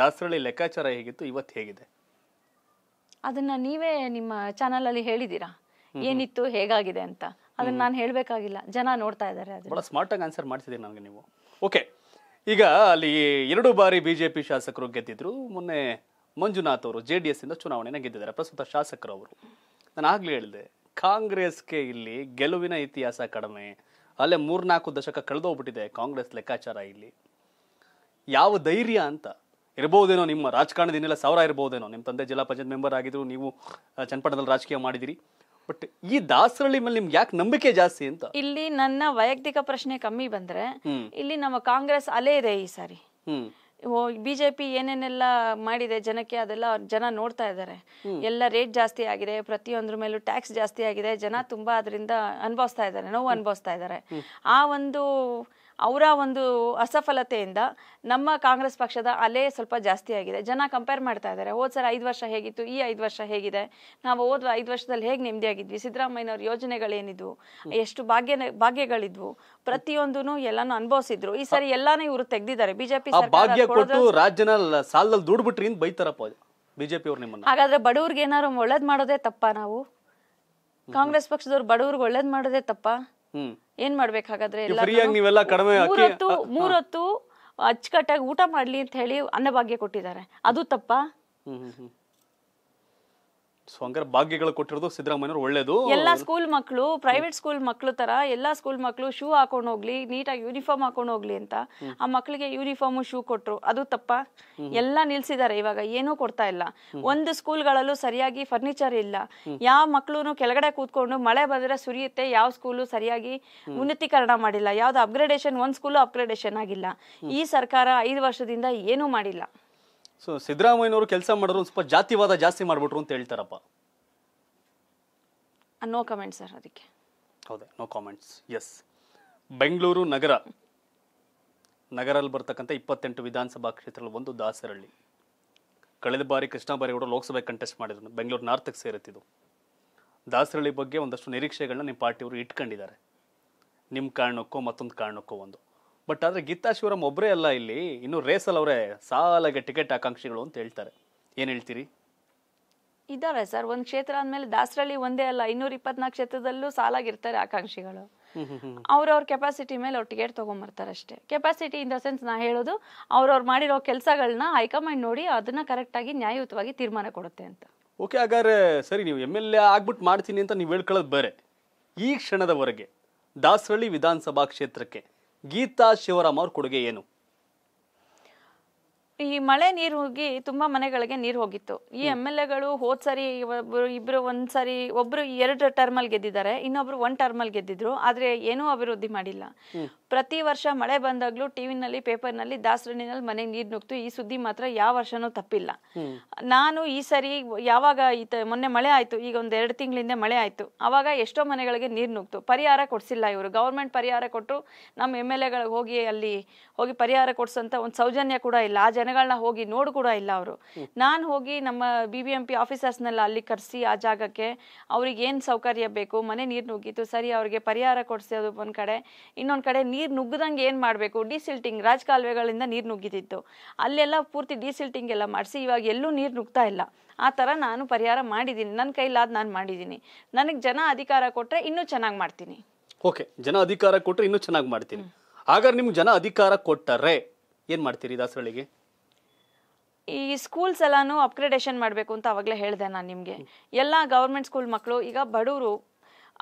ದಾಸರಳ್ಳಿ ಲೆಕ್ಕಾಚಾರ ಹೇಗಿತ್ತು ಇವತ್ತು ಹೇಗಿದೆ ಅದನ್ನ ನೀವೇ ನಿಮ್ಮ ಚಾನಲ್ ಅಲ್ಲಿ ಹೇಳಿದೀರಾ ಏನಿತ್ತು ಹೇಗಾಗಿದೆ ಅಂತ ಅದನ್ನ ನಾನು ಹೇಳಬೇಕಾಗಿಲ್ಲ ಜನ ನೋಡ್ತಾ ಇದ್ದಾರೆ ಬಹಳ ಸ್ಮಾರ್ಟ್ ಆಗಿ ಆನ್ಸರ್ ಮಾಡ್ತಿದ್ದೀರಿ ನನಗೆ ನೀವು ಓಕೆ ಈಗ ಅಲ್ಲಿ ಎರಡು ಬಾರಿ ಬಿಜೆಪಿ ಶಾಸಕರು ಗೆದ್ದಿದ್ರು ಮೊನ್ನೆ ಮಂಜುನಾಥ್ ಅವರು ಜೆ ಡಿ ಎಸ್ ಇಂದ ಚುನಾವಣೆಯನ್ನು ಗೆದ್ದಿದ್ದಾರೆ ಪ್ರಸ್ತುತ ಶಾಸಕರು ಅವರು ನಾನು ಆಗ್ಲೇ ಹೇಳಿದೆ ಕಾಂಗ್ರೆಸ್ಗೆ ಇಲ್ಲಿ ಗೆಲುವಿನ ಇತಿಹಾಸ ಕಡಿಮೆ ಅಲ್ಲೇ ಮೂರ್ನಾಲ್ಕು ದಶಕ ಕಳೆದೋಗ್ಬಿಟ್ಟಿದೆ ಕಾಂಗ್ರೆಸ್ ಲೆಕ್ಕಾಚಾರ ಇಲ್ಲಿ ಯಾವ ಧೈರ್ಯ ಅಂತ ಇರ್ಬೋದೇನೋ ನಿಮ್ಮ ರಾಜಕಾರಣದಿನ್ನೆಲ್ಲ ಸಾವಿರ ಇರ್ಬೋದೇನೋ ನಿಮ್ಮ ತಂದೆ ಜಿಲ್ಲಾ ಪಂಚಾಯತ್ ಮೆಂಬರ್ ಆಗಿದ್ರು ನೀವು ಚನ್ನಪಟ್ಟಣದಲ್ಲಿ ರಾಜಕೀಯ ಮಾಡಿದಿರಿ ಬಟ್ ಈ ದಾಸರಳ್ಳಿ ಮೇಲೆ ನಿಮ್ಗೆ ಯಾಕೆ ನಂಬಿಕೆ ಜಾಸ್ತಿ ಅಂತ ಇಲ್ಲಿ ನನ್ನ ವೈಯಕ್ತಿಕ ಪ್ರಶ್ನೆ ಕಮ್ಮಿ ಬಂದ್ರೆ ಇಲ್ಲಿ ನಮ್ಮ ಕಾಂಗ್ರೆಸ್ ಅಲೆ ಇದೆ ಈ ಸಾರಿ ಬಿಜೆಪಿ ಏನೇನೆಲ್ಲ ಮಾಡಿದೆ ಜನಕ್ಕೆ ಅದೆಲ್ಲ ಜನ ನೋಡ್ತಾ ಇದ್ದಾರೆ ಎಲ್ಲ ರೇಟ್ ಜಾಸ್ತಿ ಆಗಿದೆ ಪ್ರತಿಯೊಂದ್ರ ಮೇಲೂ ಟ್ಯಾಕ್ಸ್ ಜಾಸ್ತಿ ಆಗಿದೆ ಜನ ತುಂಬಾ ಅದರಿಂದ ಅನುಭವಿಸ್ತಾ ಇದ್ದಾರೆ ನೋವು ಅನುಭವಿಸ್ತಾ ಇದ್ದಾರೆ ಆ ಒಂದು ಅವರ ಒಂದು ಅಸಫಲತೆಯಿಂದ ನಮ್ಮ ಕಾಂಗ್ರೆಸ್ ಪಕ್ಷದ ಅಲೆ ಸ್ವಲ್ಪ ಜಾಸ್ತಿ ಆಗಿದೆ ಜನ ಕಂಪೇರ್ ಮಾಡ್ತಾ ಇದ್ದಾರೆ ಹೋದ್ ಸಲ ಐದು ವರ್ಷ ಹೇಗಿತ್ತು ಈ ಐದು ವರ್ಷ ಹೇಗಿದೆ ನಾವು ಹೋದ ಐದು ವರ್ಷದಲ್ಲಿ ಹೇಗೆ ನೆಮ್ಮದಿಯಾಗಿದ್ವಿ ಸಿದ್ದರಾಮಯ್ಯನವ್ರ ಯೋಜನೆಗಳೇನಿದ್ವು ಎಷ್ಟು ಭಾಗ್ಯ ಭಾಗ್ಯಗಳಿದ್ವು ಪ್ರತಿಯೊಂದು ಎಲ್ಲಾನು ಅನುಭವಿಸಿದ್ರು ಈ ಸರಿ ಎಲ್ಲಾನು ಇವರು ತೆಗೆದಿದ್ದಾರೆ ಬಿಜೆಪಿ ಸಾಲದಲ್ಲಿ ದುಡ್ಬಿಟ್ರಿ ಬೈತಾರಪ್ಪ ಬಿಜೆಪಿ ಅವ್ರು ನಿಮ್ಮನ್ನ ಹಾಗಾದ್ರೆ ಬಡವ್ರಿಗೆ ಏನಾದ್ರು ಒಳ್ಳೇದ್ ಮಾಡೋದೇ ತಪ್ಪಾ ನಾವು ಕಾಂಗ್ರೆಸ್ ಪಕ್ಷದವ್ರು ಬಡವ್ರಿಗೆ ಒಳ್ಳೇದ್ ಮಾಡೋದೇ ತಪ್ಪಾ ಏನ್ ಮಾಡ್ಬೇಕಾಗಾದ್ರೆ ಮೂರೊತ್ತು ಮೂರೊತ್ತು ಅಚ್ಚುಕಟ್ಟಾಗಿ ಊಟ ಮಾಡ್ಲಿ ಅಂತ ಹೇಳಿ ಅನ್ನಭಾಗ್ಯ ಕೊಟ್ಟಿದ್ದಾರೆ ಅದು ತಪ್ಪಾ ಸೊ ಭಾಗ್ಯಗಳು ಕೊಟ್ಟಿರೋದು ಸಿದ್ದರಾಮಯ್ಯವ್ರು ಒಳ್ಳೇದು ಎಲ್ಲ ಸ್ಕೂಲ್ ಮಕ್ಕಳು ಪ್ರೈವೇಟ್ ಸ್ಕೂಲ್ ಮಕ್ಕಳು ತರ ಎಲ್ಲ ಸ್ಕೂಲ್ ಮಕ್ಕಳು ಶೂ ಹಾಕೊಂಡು ಹೋಗ್ಲಿ ನೀಟಾಗಿ ಯೂನಿಫಾರ್ಮ್ ಹಾಕೊಂಡು ಹೋಗ್ಲಿ ಅಂತ ಆ ಮಕ್ಕಳಿಗೆ ಯೂನಿಫಾರ್ಮ್ ಶೂ ಕೊಟ್ಟರು ಅದು ತಪ್ಪ ಎಲ್ಲ ನಿಲ್ಸಿದ್ದಾರೆ ಇವಾಗ ಏನೂ ಕೊಡ್ತಾ ಇಲ್ಲ ಒಂದು ಸ್ಕೂಲ್ಗಳಲ್ಲೂ ಸರಿಯಾಗಿ ಫರ್ನಿಚರ್ ಇಲ್ಲ ಯಾವ ಮಕ್ಕಳು ಕೆಳಗಡೆ ಕೂತ್ಕೊಂಡು ಮಳೆ ಬಂದ್ರೆ ಸುರಿಯುತ್ತೆ ಯಾವ ಸ್ಕೂಲು ಸರಿಯಾಗಿ ಉನ್ನತೀಕರಣ ಮಾಡಿಲ್ಲ ಯಾವ್ದು ಅಪ್ಗ್ರೇಡೇಶನ್ ಒಂದ್ ಸ್ಕೂಲು ಅಪ್ಗ್ರೇಡೇಶನ್ ಆಗಿಲ್ಲ ಈ ಸರ್ಕಾರ ಐದು ವರ್ಷದಿಂದ ಏನೂ ಮಾಡಿಲ್ಲ ಸೊ ಸಿದ್ದರಾಮಯ್ಯನವರು ಕೆಲಸ ಮಾಡಿದ್ರು ಸ್ವಲ್ಪ ಜಾತಿವಾದ ಜಾಸ್ತಿ ಮಾಡ್ಬಿಟ್ರು ಅಂತ ಹೇಳ್ತಾರಪ್ಪ ನೋ ಕಮೆಂಟ್ ಸರ್ ಅದಕ್ಕೆ ಹೌದಾ ನೋ ಕಾಮೆಂಟ್ಸ್ ಎಸ್ ಬೆಂಗಳೂರು ನಗರ ನಗರಲ್ಲಿ ಬರ್ತಕ್ಕಂಥ ಇಪ್ಪತ್ತೆಂಟು ವಿಧಾನಸಭಾ ಕ್ಷೇತ್ರದಲ್ಲಿ ಒಂದು ದಾಸರಳ್ಳಿ ಕಳೆದ ಬಾರಿ ಕೃಷ್ಣ ಬಾರಿಗೌಡ ಲೋಕಸಭೆ ಕಂಟೆಸ್ಟ್ ಮಾಡಿದ್ರು ಬೆಂಗಳೂರು ನಾರ್ತಕ್ಕೆ ಸೇರುತ್ತಿದ್ದು ದಾಸರಳ್ಳಿ ಬಗ್ಗೆ ಒಂದಷ್ಟು ನಿರೀಕ್ಷೆಗಳನ್ನ ನಿಮ್ಮ ಪಾರ್ಟಿಯವರು ಇಟ್ಕೊಂಡಿದ್ದಾರೆ ನಿಮ್ಮ ಕಾರಣಕ್ಕೋ ಮತ್ತೊಂದು ಕಾರಣಕ್ಕೋ ಒಂದು ಬಟ್ ಆದರೆ ಗೀತಾ ಶಿವರಾಮ್ ಒಬ್ಬರೇ ಅಲ್ಲ ಇಲ್ಲಿ ಇನ್ನು ರೇಸಲ್ ಅವರೇ ಸಾಲಾಗೆ ಟಿಕೆಟ್ ಆಕಾಂಕ್ಷಿಗಳು ಅಂತ ಹೇಳ್ತಾರೆ ಏನು ಹೇಳ್ತೀರಿ ಇದಾವೆ ಸರ್ ಒಂದು ಕ್ಷೇತ್ರ ಆದ್ಮೇಲೆ ದಾಸರಳ್ಳಿ ಒಂದೇ ಅಲ್ಲ ಇನ್ನೂರ ಇಪ್ಪತ್ನಾಲ್ಕು ಕ್ಷೇತ್ರದಲ್ಲೂ ಸಾಲಾಗಿರ್ತಾರೆ ಆಕಾಂಕ್ಷಿಗಳು ಅವ್ರವ್ರ ಕೆಪಾಸಿಟಿ ಮೇಲೆ ಅವ್ರು ಟಿಕೆಟ್ ತೊಗೊಂಬರ್ತಾರೆ ಅಷ್ಟೇ ಕೆಪಾಸಿಟಿ ಇನ್ ದ ಸೆನ್ಸ್ ನಾ ಹೇಳೋದು ಅವ್ರವ್ರು ಮಾಡಿರೋ ಕೆಲಸಗಳನ್ನ ಹೈಕಮಾಂಡ್ ನೋಡಿ ಅದನ್ನ ಕರೆಕ್ಟಾಗಿ ನ್ಯಾಯಯುತವಾಗಿ ತೀರ್ಮಾನ ಕೊಡುತ್ತೆ ಅಂತ ಓಕೆ ಹಾಗಾದ್ರೆ ಸರಿ ನೀವು ಎಮ್ ಎಲ್ ಎ ಆಗ್ಬಿಟ್ಟು ಮಾಡ್ತೀನಿ ಅಂತ ನೀವು ಹೇಳ್ಕೊಳ್ಳೋದು ಬೇರೆ ಈ ಕ್ಷಣದವರೆಗೆ ದಾಸರಳ್ಳಿ ವಿಧಾನಸಭಾ ಕ್ಷೇತ್ರಕ್ಕೆ ಗೀತಾ ಶಿವರಾಮ್ ಅವ್ರ ಕೊಡುಗೆ ಏನು ಈ ಮಳೆ ನೀರು ಹೋಗಿ ತುಂಬಾ ಮನೆಗಳಿಗೆ ನೀರು ಹೋಗಿತ್ತು ಈ ಎಮ್ ಎಲ್ ಎಗಳು ಹೋದ್ ಸರಿ ಇಬ್ರು ಒಂದ್ಸರಿ ಒಬ್ರು ಎರಡು ಟರ್ಮಲ್ ಗೆದ್ದಿದ್ದಾರೆ ಇನ್ನೊಬ್ರು ಒಂದ್ ಟರ್ಮಲ್ ಗೆದ್ದಿದ್ರು ಆದ್ರೆ ಏನೂ ಅಭಿವೃದ್ಧಿ ಮಾಡಿಲ್ಲ ಪ್ರತಿ ವರ್ಷ ಮಳೆ ಬಂದಾಗ್ಲೂ ಟಿವಿನಲ್ಲಿ ಪೇಪರ್ನಲ್ಲಿ ದಾಸರಣಿನಲ್ಲಿ ಮನೆ ನೀರು ನುಗ್ತು ಈ ಸುದ್ದಿ ಮಾತ್ರ ಯಾವ ವರ್ಷನೂ ತಪ್ಪಿಲ್ಲ ನಾನು ಈ ಸರಿ ಯಾವಾಗ ಈತ ಮೊನ್ನೆ ಮಳೆ ಆಯ್ತು ಈಗ ಒಂದ್ ಎರಡು ತಿಂಗಳಿಂದ ಮಳೆ ಆಯ್ತು ಅವಾಗ ಎಷ್ಟೋ ಮನೆಗಳಿಗೆ ನೀರು ನುಗ್ತು ಪರಿಹಾರ ಕೊಡ್ಸಿಲ್ಲ ಇವರು ಗೌರ್ಮೆಂಟ್ ಪರಿಹಾರ ಕೊಟ್ಟು ನಮ್ಮ ಎಮ್ ಎಲ್ ಎಗಳಿಗೆ ಹೋಗಿ ಅಲ್ಲಿ ಹೋಗಿ ಪರಿಹಾರ ಕೊಡ್ಸಂತ ಒಂದು ಸೌಜನ್ಯ ಕೂಡ ಇಲ್ಲ ಆ ಜನ ಮನೆಗಳನ್ನ ಹೋಗಿ ನೋಡು ಕೂಡ ಇಲ್ಲ ಅವರು ನಾನು ಹೋಗಿ ನಮ್ಮ ಬಿ ಬಿ ಎಂ ಪಿ ಆಫೀಸರ್ಸ್ನೆಲ್ಲ ಅಲ್ಲಿ ಕರೆಸಿ ಆ ಜಾಗಕ್ಕೆ ಅವ್ರಿಗೆ ಏನು ಸೌಕರ್ಯ ಬೇಕು ಮನೆ ನೀರು ನುಗ್ಗಿತು ಸರಿ ಅವ್ರಿಗೆ ಪರಿಹಾರ ಕೊಡಿಸೋದು ಒಂದು ಕಡೆ ಇನ್ನೊಂದು ಕಡೆ ನೀರು ನುಗ್ಗದಂಗೆ ಏನು ಮಾಡಬೇಕು ಡಿಸಿಲ್ಟಿಂಗ್ ರಾಜಕಾಲುವೆಗಳಿಂದ ನೀರು ನುಗ್ಗಿತಿತ್ತು ಅಲ್ಲೆಲ್ಲ ಪೂರ್ತಿ ಡಿಸಿಲ್ಟಿಂಗ್ ಎಲ್ಲ ಮಾಡಿಸಿ ಇವಾಗ ಎಲ್ಲೂ ನೀರು ನುಗ್ತಾ ಇಲ್ಲ ಆ ಥರ ನಾನು ಪರಿಹಾರ ಮಾಡಿದ್ದೀನಿ ನನ್ನ ಕೈಲಾದ ನಾನು ಮಾಡಿದ್ದೀನಿ ನನಗೆ ಜನ ಅಧಿಕಾರ ಕೊಟ್ಟರೆ ಇನ್ನೂ ಚೆನ್ನಾಗಿ ಮಾಡ್ತೀನಿ ಓಕೆ ಜನ ಅಧಿಕಾರ ಕೊಟ್ಟರೆ ಇನ್ನೂ ಚೆನ್ನಾಗಿ ಮಾಡ್ತೀನಿ ಹಾಗಾದ್ರೆ ನಿಮ್ಗೆ ಜನ ಅಧಿಕಾರ ಕೊಟ್ಟರೆ ಏನು ಮಾಡ್ತೀರಿ ದಾಸರಳಿಗೆ ಈ ಸ್ಕೂಲ್ಸ್ ಎಲ್ಲಾನು ಅಪ್ಗ್ರೇಡೇಷನ್ ಮಾಡಬೇಕು ಅಂತ ಅವಾಗಲೇ ಹೇಳಿದೆ ನಾನು ನಿಮಗೆ ಎಲ್ಲ ಗೌರ್ಮೆಂಟ್ ಸ್ಕೂಲ್ ಮಕ್ಕಳು ಈಗ ಬಡವರು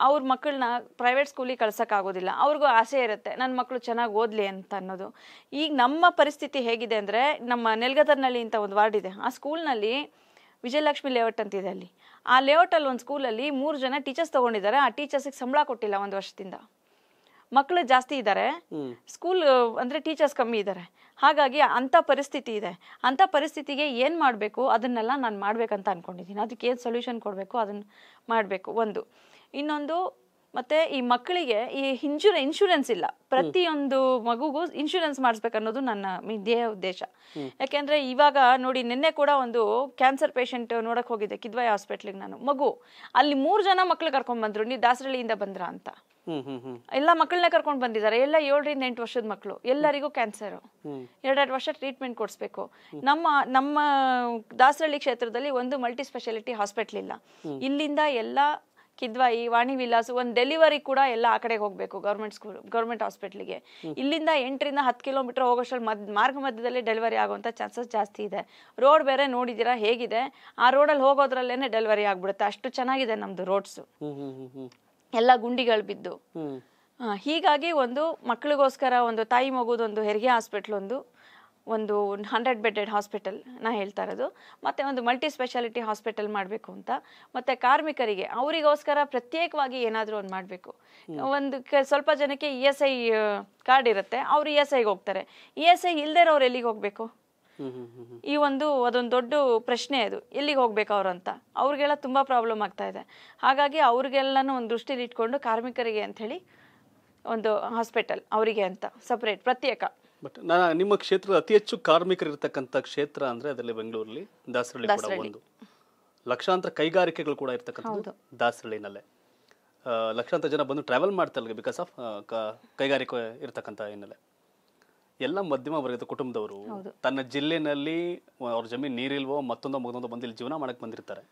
ಅವ್ರ ಮಕ್ಕಳನ್ನ ಪ್ರೈವೇಟ್ ಸ್ಕೂಲಿಗೆ ಕಳ್ಸೋಕ್ಕಾಗೋದಿಲ್ಲ ಅವ್ರಿಗೂ ಆಸೆ ಇರುತ್ತೆ ನನ್ನ ಮಕ್ಕಳು ಚೆನ್ನಾಗಿ ಓದಲಿ ಅಂತ ಅನ್ನೋದು ಈಗ ನಮ್ಮ ಪರಿಸ್ಥಿತಿ ಹೇಗಿದೆ ಅಂದರೆ ನಮ್ಮ ನೆಲ್ಗದರ್ನಲ್ಲಿ ಇಂಥ ಒಂದು ವಾರ್ಡ್ ಇದೆ ಆ ಸ್ಕೂಲ್ನಲ್ಲಿ ವಿಜಯಲಕ್ಷ್ಮಿ ಲೇಔಟ್ ಅಂತಿದೆ ಅಲ್ಲಿ ಆ ಲೇಔಟಲ್ಲಿ ಒಂದು ಸ್ಕೂಲಲ್ಲಿ ಮೂರು ಜನ ಟೀಚರ್ಸ್ ತೊಗೊಂಡಿದ್ದಾರೆ ಆ ಟೀಚರ್ಸಿಗೆ ಸಂಬಳ ಕೊಟ್ಟಿಲ್ಲ ಒಂದು ವರ್ಷದಿಂದ ಮಕ್ಕಳು ಜಾಸ್ತಿ ಇದ್ದಾರೆ ಸ್ಕೂಲ್ ಅಂದರೆ ಟೀಚರ್ಸ್ ಕಮ್ಮಿ ಇದ್ದಾರೆ ಹಾಗಾಗಿ ಅಂಥ ಪರಿಸ್ಥಿತಿ ಇದೆ ಅಂಥ ಪರಿಸ್ಥಿತಿಗೆ ಏನು ಮಾಡಬೇಕು ಅದನ್ನೆಲ್ಲ ನಾನು ಮಾಡಬೇಕಂತ ಅಂದ್ಕೊಂಡಿದ್ದೀನಿ ಅದಕ್ಕೆ ಏನು ಸೊಲ್ಯೂಷನ್ ಕೊಡಬೇಕು ಅದನ್ನು ಮಾಡಬೇಕು ಒಂದು ಇನ್ನೊಂದು ಮತ್ತು ಈ ಮಕ್ಕಳಿಗೆ ಈ ಇನ್ಶೂರ ಇನ್ಶೂರೆನ್ಸ್ ಇಲ್ಲ ಪ್ರತಿಯೊಂದು ಮಗುಗೂ ಇನ್ಶೂರೆನ್ಸ್ ಮಾಡಿಸ್ಬೇಕನ್ನೋದು ನನ್ನ ಧ್ಯೇಯ ಉದ್ದೇಶ ಯಾಕೆಂದರೆ ಇವಾಗ ನೋಡಿ ನಿನ್ನೆ ಕೂಡ ಒಂದು ಕ್ಯಾನ್ಸರ್ ಪೇಷಂಟ್ ನೋಡಕ್ಕೆ ಹೋಗಿದ್ದೆ ಕಿದ್ವಾಯ ಹಾಸ್ಪಿಟ್ಲಿಗೆ ನಾನು ಮಗು ಅಲ್ಲಿ ಮೂರು ಜನ ಮಕ್ಕಳು ಕರ್ಕೊಂಡ್ಬಂದರು ನೀವು ದಾಸರಳ್ಳಿಯಿಂದ ಬಂದ್ರಾ ಅಂತ ಎಲ್ಲ ಮಕ್ಕಳನ್ನ ಕರ್ಕೊಂಡು ಬಂದಿದ್ದಾರೆ ಎಲ್ಲ ಏಳರಿಂದ ಎಂಟು ವರ್ಷದ ಮಕ್ಕಳು ಎಲ್ಲರಿಗೂ ಕ್ಯಾನ್ಸರ್ ಎರಡೆರಡು ವರ್ಷ ಟ್ರೀಟ್ಮೆಂಟ್ ಕೊಡಿಸ್ಬೇಕು ನಮ್ಮ ನಮ್ಮ ದಾಸರಳ್ಳಿ ಕ್ಷೇತ್ರದಲ್ಲಿ ಒಂದು ಮಲ್ಟಿ ಸ್ಪೆಷಾಲಿಟಿ ಹಾಸ್ಪಿಟ್ಲ್ ಇಲ್ಲ ಇಲ್ಲಿಂದ ಎಲ್ಲ ಕಿದ್ವಾಯಿ ವಾಣಿ ವಿಲಾಸ್ ಒಂದು ಡೆಲಿವರಿ ಕೂಡ ಎಲ್ಲ ಆ ಕಡೆಗೆ ಹೋಗಬೇಕು ಗೌರ್ಮೆಂಟ್ ಸ್ಕೂಲ್ ಗೌರ್ಮೆಂಟ್ ಹಾಸ್ಪಿಟ್ಲಿಗೆ ಇಲ್ಲಿಂದ ಎಂಟರಿಂದ ಹತ್ತು ಕಿಲೋಮೀಟರ್ ಹೋಗೋಷ್ಟರಲ್ಲಿ ಮದ್ ಮಾರ್ಗ ಮಧ್ಯದಲ್ಲಿ ಡೆಲಿವರಿ ಆಗುವಂಥ ಚಾನ್ಸಸ್ ಜಾಸ್ತಿ ಇದೆ ರೋಡ್ ಬೇರೆ ನೋಡಿದ್ದೀರಾ ಹೇಗಿದೆ ಆ ರೋಡಲ್ಲಿ ಹೋಗೋದ್ರಲ್ಲೇ ಡೆಲಿವರಿ ಆಗ್ಬಿಡುತ್ತೆ ಅಷ್ಟು ಚೆನ್ನಾಗಿದೆ ನಮ್ಮದು ರೋಡ್ಸು ಎಲ್ಲ ಗುಂಡಿಗಳು ಬಿದ್ದು ಹೀಗಾಗಿ ಒಂದು ಮಕ್ಕಳಿಗೋಸ್ಕರ ಒಂದು ತಾಯಿ ಒಂದು ಹೆರಿಗೆ ಹಾಸ್ಪಿಟ್ಲ್ ಒಂದು ಒಂದು ಹಂಡ್ರೆಡ್ ಬೆಡ್ಡೆಡ್ ಹಾಸ್ಪಿಟಲ್ ನಾ ಹೇಳ್ತಾ ಇರೋದು ಮತ್ತೆ ಒಂದು ಮಲ್ಟಿ ಸ್ಪೆಷಾಲಿಟಿ ಹಾಸ್ಪಿಟಲ್ ಮಾಡಬೇಕು ಅಂತ ಮತ್ತೆ ಕಾರ್ಮಿಕರಿಗೆ ಅವರಿಗೋಸ್ಕರ ಪ್ರತ್ಯೇಕವಾಗಿ ಏನಾದರೂ ಒಂದು ಮಾಡಬೇಕು ಒಂದು ಸ್ವಲ್ಪ ಜನಕ್ಕೆ ಇ ಎಸ್ ಐ ಕಾರ್ಡ್ ಇರುತ್ತೆ ಅವ್ರು ಇ ಎಸ್ ಐಗೆ ಹೋಗ್ತಾರೆ ಇ ಎಸ್ ಐ ಇಲ್ಲದೇ ಅವ್ರು ಎಲ್ಲಿಗೆ ಹೋಗಬೇಕು ಈ ಒಂದು ಅದೊಂದು ದೊಡ್ಡ ಪ್ರಶ್ನೆ ಅದು ಎಲ್ಲಿಗೆ ಹೋಗ್ಬೇಕು ಅವ್ರು ಅಂತ ಅವ್ರಿಗೆಲ್ಲ ತುಂಬಾ ಪ್ರಾಬ್ಲಮ್ ಆಗ್ತಾ ಇದೆ ಹಾಗಾಗಿ ಅವ್ರಿಗೆಲ್ಲನೂ ಒಂದು ದೃಷ್ಟಿಲಿ ಇಟ್ಕೊಂಡು ಕಾರ್ಮಿಕರಿಗೆ ಅಂತ ಹೇಳಿ ಒಂದು ಹಾಸ್ಪಿಟಲ್ ಅವರಿಗೆ ಅಂತ ಸಪ್ರೇಟ್ ಪ್ರತ್ಯೇಕ ಬಟ್ ನಾನು ನಿಮ್ಮ ಕ್ಷೇತ್ರ ಅತಿ ಹೆಚ್ಚು ಕಾರ್ಮಿಕರು ಇರತಕ್ಕಂಥ ಕ್ಷೇತ್ರ ಅಂದ್ರೆ ಅದರಲ್ಲಿ ಬೆಂಗಳೂರಲ್ಲಿ ದಾಸರಳ್ಳಿ ಒಂದು ಲಕ್ಷಾಂತರ ಕೈಗಾರಿಕೆಗಳು ಕೂಡ ಇರ್ತಕ್ಕಂಥದ್ದು ದಾಸರಳ್ಳಿನಲ್ಲೇ ಲಕ್ಷಾಂತರ ಜನ ಬಂದು ಟ್ರಾವೆಲ್ ಮಾಡ್ತಾರೆ ಬಿಕಾಸ್ ಆಫ್ ಕೈಗಾರಿಕೆ ಇರತಕ್ಕಂಥ ಹಿನ್ನೆಲೆ ಎಲ್ಲ ಮಧ್ಯಮ ವರ್ಗದ ಕುಟುಂಬದವರು ತನ್ನ ಜಿಲ್ಲೆನಲ್ಲಿ ಅವ್ರ ಜಮೀನು ನೀರಿಲ್ವೋ ಮತ್ತೊಂದು ಮಗದೊಂದು ಬಂದು ಇಲ್ಲಿ ಜೀವನ ಮಾಡಕ್ಕೆ ಬಂದಿರ್ತಾರೆ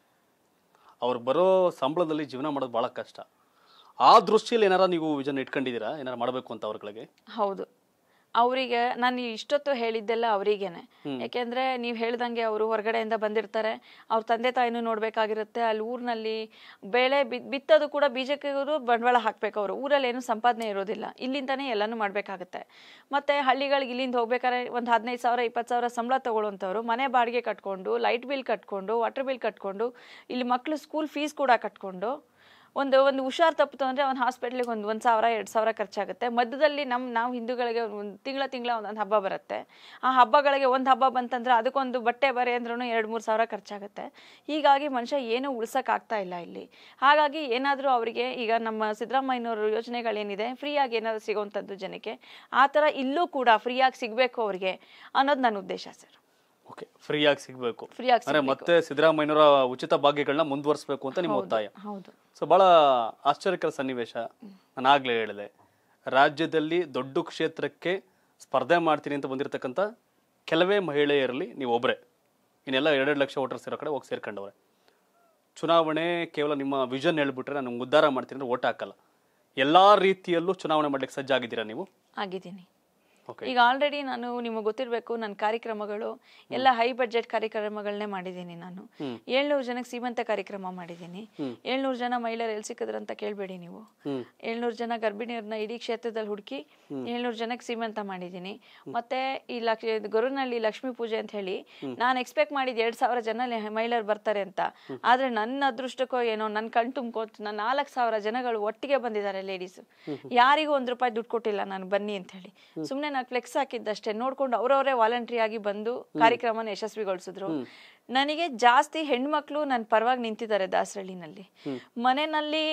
ಅವ್ರು ಬರೋ ಸಂಬಳದಲ್ಲಿ ಜೀವನ ಮಾಡೋದು ಬಹಳ ಕಷ್ಟ ಆ ದೃಷ್ಟಿಯಲ್ಲಿ ಏನಾರ ನೀವು ವಿಜನ್ ಇಟ್ಕೊಂಡಿದ್ದೀರಾ ಏನಾರ ಮಾಡಬೇಕು ಅಂತ ಅವ್ರಗಳಿಗೆ ಹೌದು ಅವರಿಗೆ ನಾನು ಇಷ್ಟೊತ್ತು ಹೇಳಿದ್ದೆಲ್ಲ ಅವರಿಗೇನೆ ಯಾಕೆಂದ್ರೆ ನೀವು ಹೇಳ್ದಂಗೆ ಅವರು ಹೊರಗಡೆಯಿಂದ ಬಂದಿರ್ತಾರೆ ಅವ್ರ ತಂದೆ ತಾಯಿನೂ ನೋಡ್ಬೇಕಾಗಿರುತ್ತೆ ಅಲ್ಲಿ ಊರಿನಲ್ಲಿ ಬೆಳೆ ಬಿತ್ತದು ಕೂಡ ಬಿಜೆಪಿ ಬಂಡವಾಳ ಹಾಕ್ಬೇಕು ಅವರು ಊರಲ್ಲಿ ಏನು ಸಂಪಾದನೆ ಇರೋದಿಲ್ಲ ಇಲ್ಲಿಂದಾನೇ ಎಲ್ಲಾನು ಮಾಡ್ಬೇಕಾಗತ್ತೆ ಮತ್ತೆ ಹಳ್ಳಿಗಳಿಗೆ ಇಲ್ಲಿಂದ ಹೋಗ್ಬೇಕಾದ್ರೆ ಒಂದು ಹದಿನೈದು ಸಾವಿರ ಇಪ್ಪತ್ತು ಸಾವಿರ ಸಂಬಳ ತಗೊಳ್ಳುವಂಥವ್ರು ಮನೆ ಬಾಡಿಗೆ ಕಟ್ಕೊಂಡು ಲೈಟ್ ಬಿಲ್ ಕಟ್ಕೊಂಡು ವಾಟರ್ ಬಿಲ್ ಕಟ್ಕೊಂಡು ಇಲ್ಲಿ ಮಕ್ಕಳು ಸ್ಕೂಲ್ ಫೀಸ್ ಕೂಡ ಕಟ್ಕೊಂಡು ಒಂದು ಒಂದು ಹುಷಾರ್ ತಪ್ಪಿತು ಅಂದರೆ ಅವ್ನು ಹಾಸ್ಪಿಟ್ಲಿಗೆ ಒಂದು ಒಂದು ಸಾವಿರ ಎರಡು ಸಾವಿರ ಖರ್ಚಾಗುತ್ತೆ ಮಧ್ಯದಲ್ಲಿ ನಮ್ಮ ನಾವು ಹಿಂದೂಗಳಿಗೆ ಒಂದು ತಿಂಗಳ ತಿಂಗಳ ಒಂದೊಂದು ಹಬ್ಬ ಬರುತ್ತೆ ಆ ಹಬ್ಬಗಳಿಗೆ ಒಂದು ಹಬ್ಬ ಬಂತಂದ್ರೆ ಅದಕ್ಕೊಂದು ಬಟ್ಟೆ ಬರೆ ಅಂದ್ರೂ ಎರಡು ಮೂರು ಸಾವಿರ ಖರ್ಚಾಗುತ್ತೆ ಹೀಗಾಗಿ ಮನುಷ್ಯ ಏನೂ ಉಳ್ಸೋಕ್ಕಾಗ್ತಾ ಇಲ್ಲ ಇಲ್ಲಿ ಹಾಗಾಗಿ ಏನಾದರೂ ಅವರಿಗೆ ಈಗ ನಮ್ಮ ಸಿದ್ದರಾಮಯ್ಯನವರು ಯೋಜನೆಗಳೇನಿದೆ ಫ್ರೀಯಾಗಿ ಏನಾದರೂ ಸಿಗೋವಂಥದ್ದು ಜನಕ್ಕೆ ಆ ಥರ ಇಲ್ಲೂ ಕೂಡ ಫ್ರೀಯಾಗಿ ಸಿಗಬೇಕು ಅವ್ರಿಗೆ ಅನ್ನೋದು ನನ್ನ ಉದ್ದೇಶ ಸರ್ ಓಕೆ ಫ್ರೀಯಾಗಿ ಸಿಗಬೇಕು ಆಗಿ ಅಂದ್ರೆ ಮತ್ತೆ ಸಿದ್ದರಾಮಯ್ಯನವರ ಉಚಿತ ಭಾಗ್ಯಗಳನ್ನ ಮುಂದುವರಿಸಬೇಕು ಅಂತ ನಿಮ್ಮ ಒತ್ತಾಯ ಹೌದು ಸೊ ಬಹಳ ಆಶ್ಚರ್ಯಕರ ಸನ್ನಿವೇಶ ನಾನು ಆಗ್ಲೇ ಹೇಳಿದೆ ರಾಜ್ಯದಲ್ಲಿ ದೊಡ್ಡ ಕ್ಷೇತ್ರಕ್ಕೆ ಸ್ಪರ್ಧೆ ಮಾಡ್ತೀನಿ ಅಂತ ಬಂದಿರತಕ್ಕಂಥ ಕೆಲವೇ ಮಹಿಳೆಯರಲ್ಲಿ ನೀವು ಒಬ್ಬರೇ ಇನ್ನೆಲ್ಲ ಎರಡೆರಡು ಲಕ್ಷ ವೋಟರ್ಸ್ ಇರೋ ಕಡೆ ಹೋಗಿ ಸೇರ್ಕೊಂಡವ್ರೆ ಚುನಾವಣೆ ಕೇವಲ ನಿಮ್ಮ ವಿಷನ್ ಹೇಳ್ಬಿಟ್ರೆ ನಾನು ಉದ್ಧಾರ ಮಾಡ್ತೀನಿ ಅಂದ್ರೆ ಓಟ್ ಹಾಕಲ್ಲ ಎಲ್ಲಾ ರೀತಿಯಲ್ಲೂ ಚುನಾವಣೆ ಮಾಡ್ಲಿಕ್ಕೆ ಸಜ್ಜಾಗಿದ್ದೀರಾ ನೀವು ಆಗಿದ್ದೀನಿ ಈಗ ಆಲ್ರೆಡಿ ನಾನು ನಿಮಗೆ ಗೊತ್ತಿರಬೇಕು ನನ್ನ ಕಾರ್ಯಕ್ರಮಗಳು ಎಲ್ಲ ಹೈ ಬಜೆಟ್ ಕಾರ್ಯಕ್ರಮಗಳನ್ನೇ ಮಾಡಿದ್ದೀನಿ ನಾನು ಏಳ್ನೂರು ಜನಕ್ಕೆ ಸೀಮಂತ ಕಾರ್ಯಕ್ರಮ ಮಾಡಿದ್ದೀನಿ ಏಳ್ನೂರು ಜನ ಮಹಿಳೆಯರು ಎಲ್ಲಿ ಸಿಕ್ಕಿದ್ರಂತ ಕೇಳಬೇಡಿ ನೀವು ಏಳ್ನೂರು ಜನ ಗರ್ಭಿಣಿಯರನ್ನ ಇಡೀ ಕ್ಷೇತ್ರದಲ್ಲಿ ಹುಡುಕಿ ಏಳ್ನೂರು ಜನಕ್ಕೆ ಸೀಮಂತ ಮಾಡಿದ್ದೀನಿ ಮತ್ತೆ ಈ ಲಕ್ಷ ಗುರುನಳ್ಳಿ ಲಕ್ಷ್ಮೀ ಪೂಜೆ ಅಂತ ಹೇಳಿ ನಾನು ಎಕ್ಸ್ಪೆಕ್ಟ್ ಮಾಡಿದ ಎರಡ್ ಸಾವಿರ ಜನ ಮಹಿಳೆಯರು ಬರ್ತಾರೆ ಅಂತ ಆದ್ರೆ ನನ್ನ ಅದೃಷ್ಟಕ್ಕೋ ಏನೋ ನನ್ನ ಕಣ್ ತುಂಬ್ಕೋತ ನನ್ನ ನಾಲ್ಕು ಸಾವಿರ ಜನಗಳು ಒಟ್ಟಿಗೆ ಬಂದಿದ್ದಾರೆ ಲೇಡೀಸ್ ಯಾರಿಗೂ ಒಂದ್ ರೂಪಾಯಿ ದುಡ್ಡು ಕೊಟ್ಟಿಲ್ಲ ನಾನು ಬನ್ನಿ ಅಂತ ಹೇಳಿ ಸುಮ್ಮನೆ ಫ್ಲೆಕ್ಸ್ ಹಾಕಿದ್ದಷ್ಟೇ ನೋಡ್ಕೊಂಡು ಅವರವರೇ ವಾಲಂಟ್ರಿ ಆಗಿ ಬಂದು ಕಾರ್ಯಕ್ರಮನ ಯಶಸ್ವಿಗೊಳಿಸಿದ್ರು ನನಗೆ ಜಾಸ್ತಿ ಹೆಣ್ಮಕ್ಳು ನನ್ನ ಪರವಾಗಿ ನಿಂತಿದ್ದಾರೆ ದಾಸರಳ್ಳಿನಲ್ಲಿ ಮನೆಯಲ್ಲಿ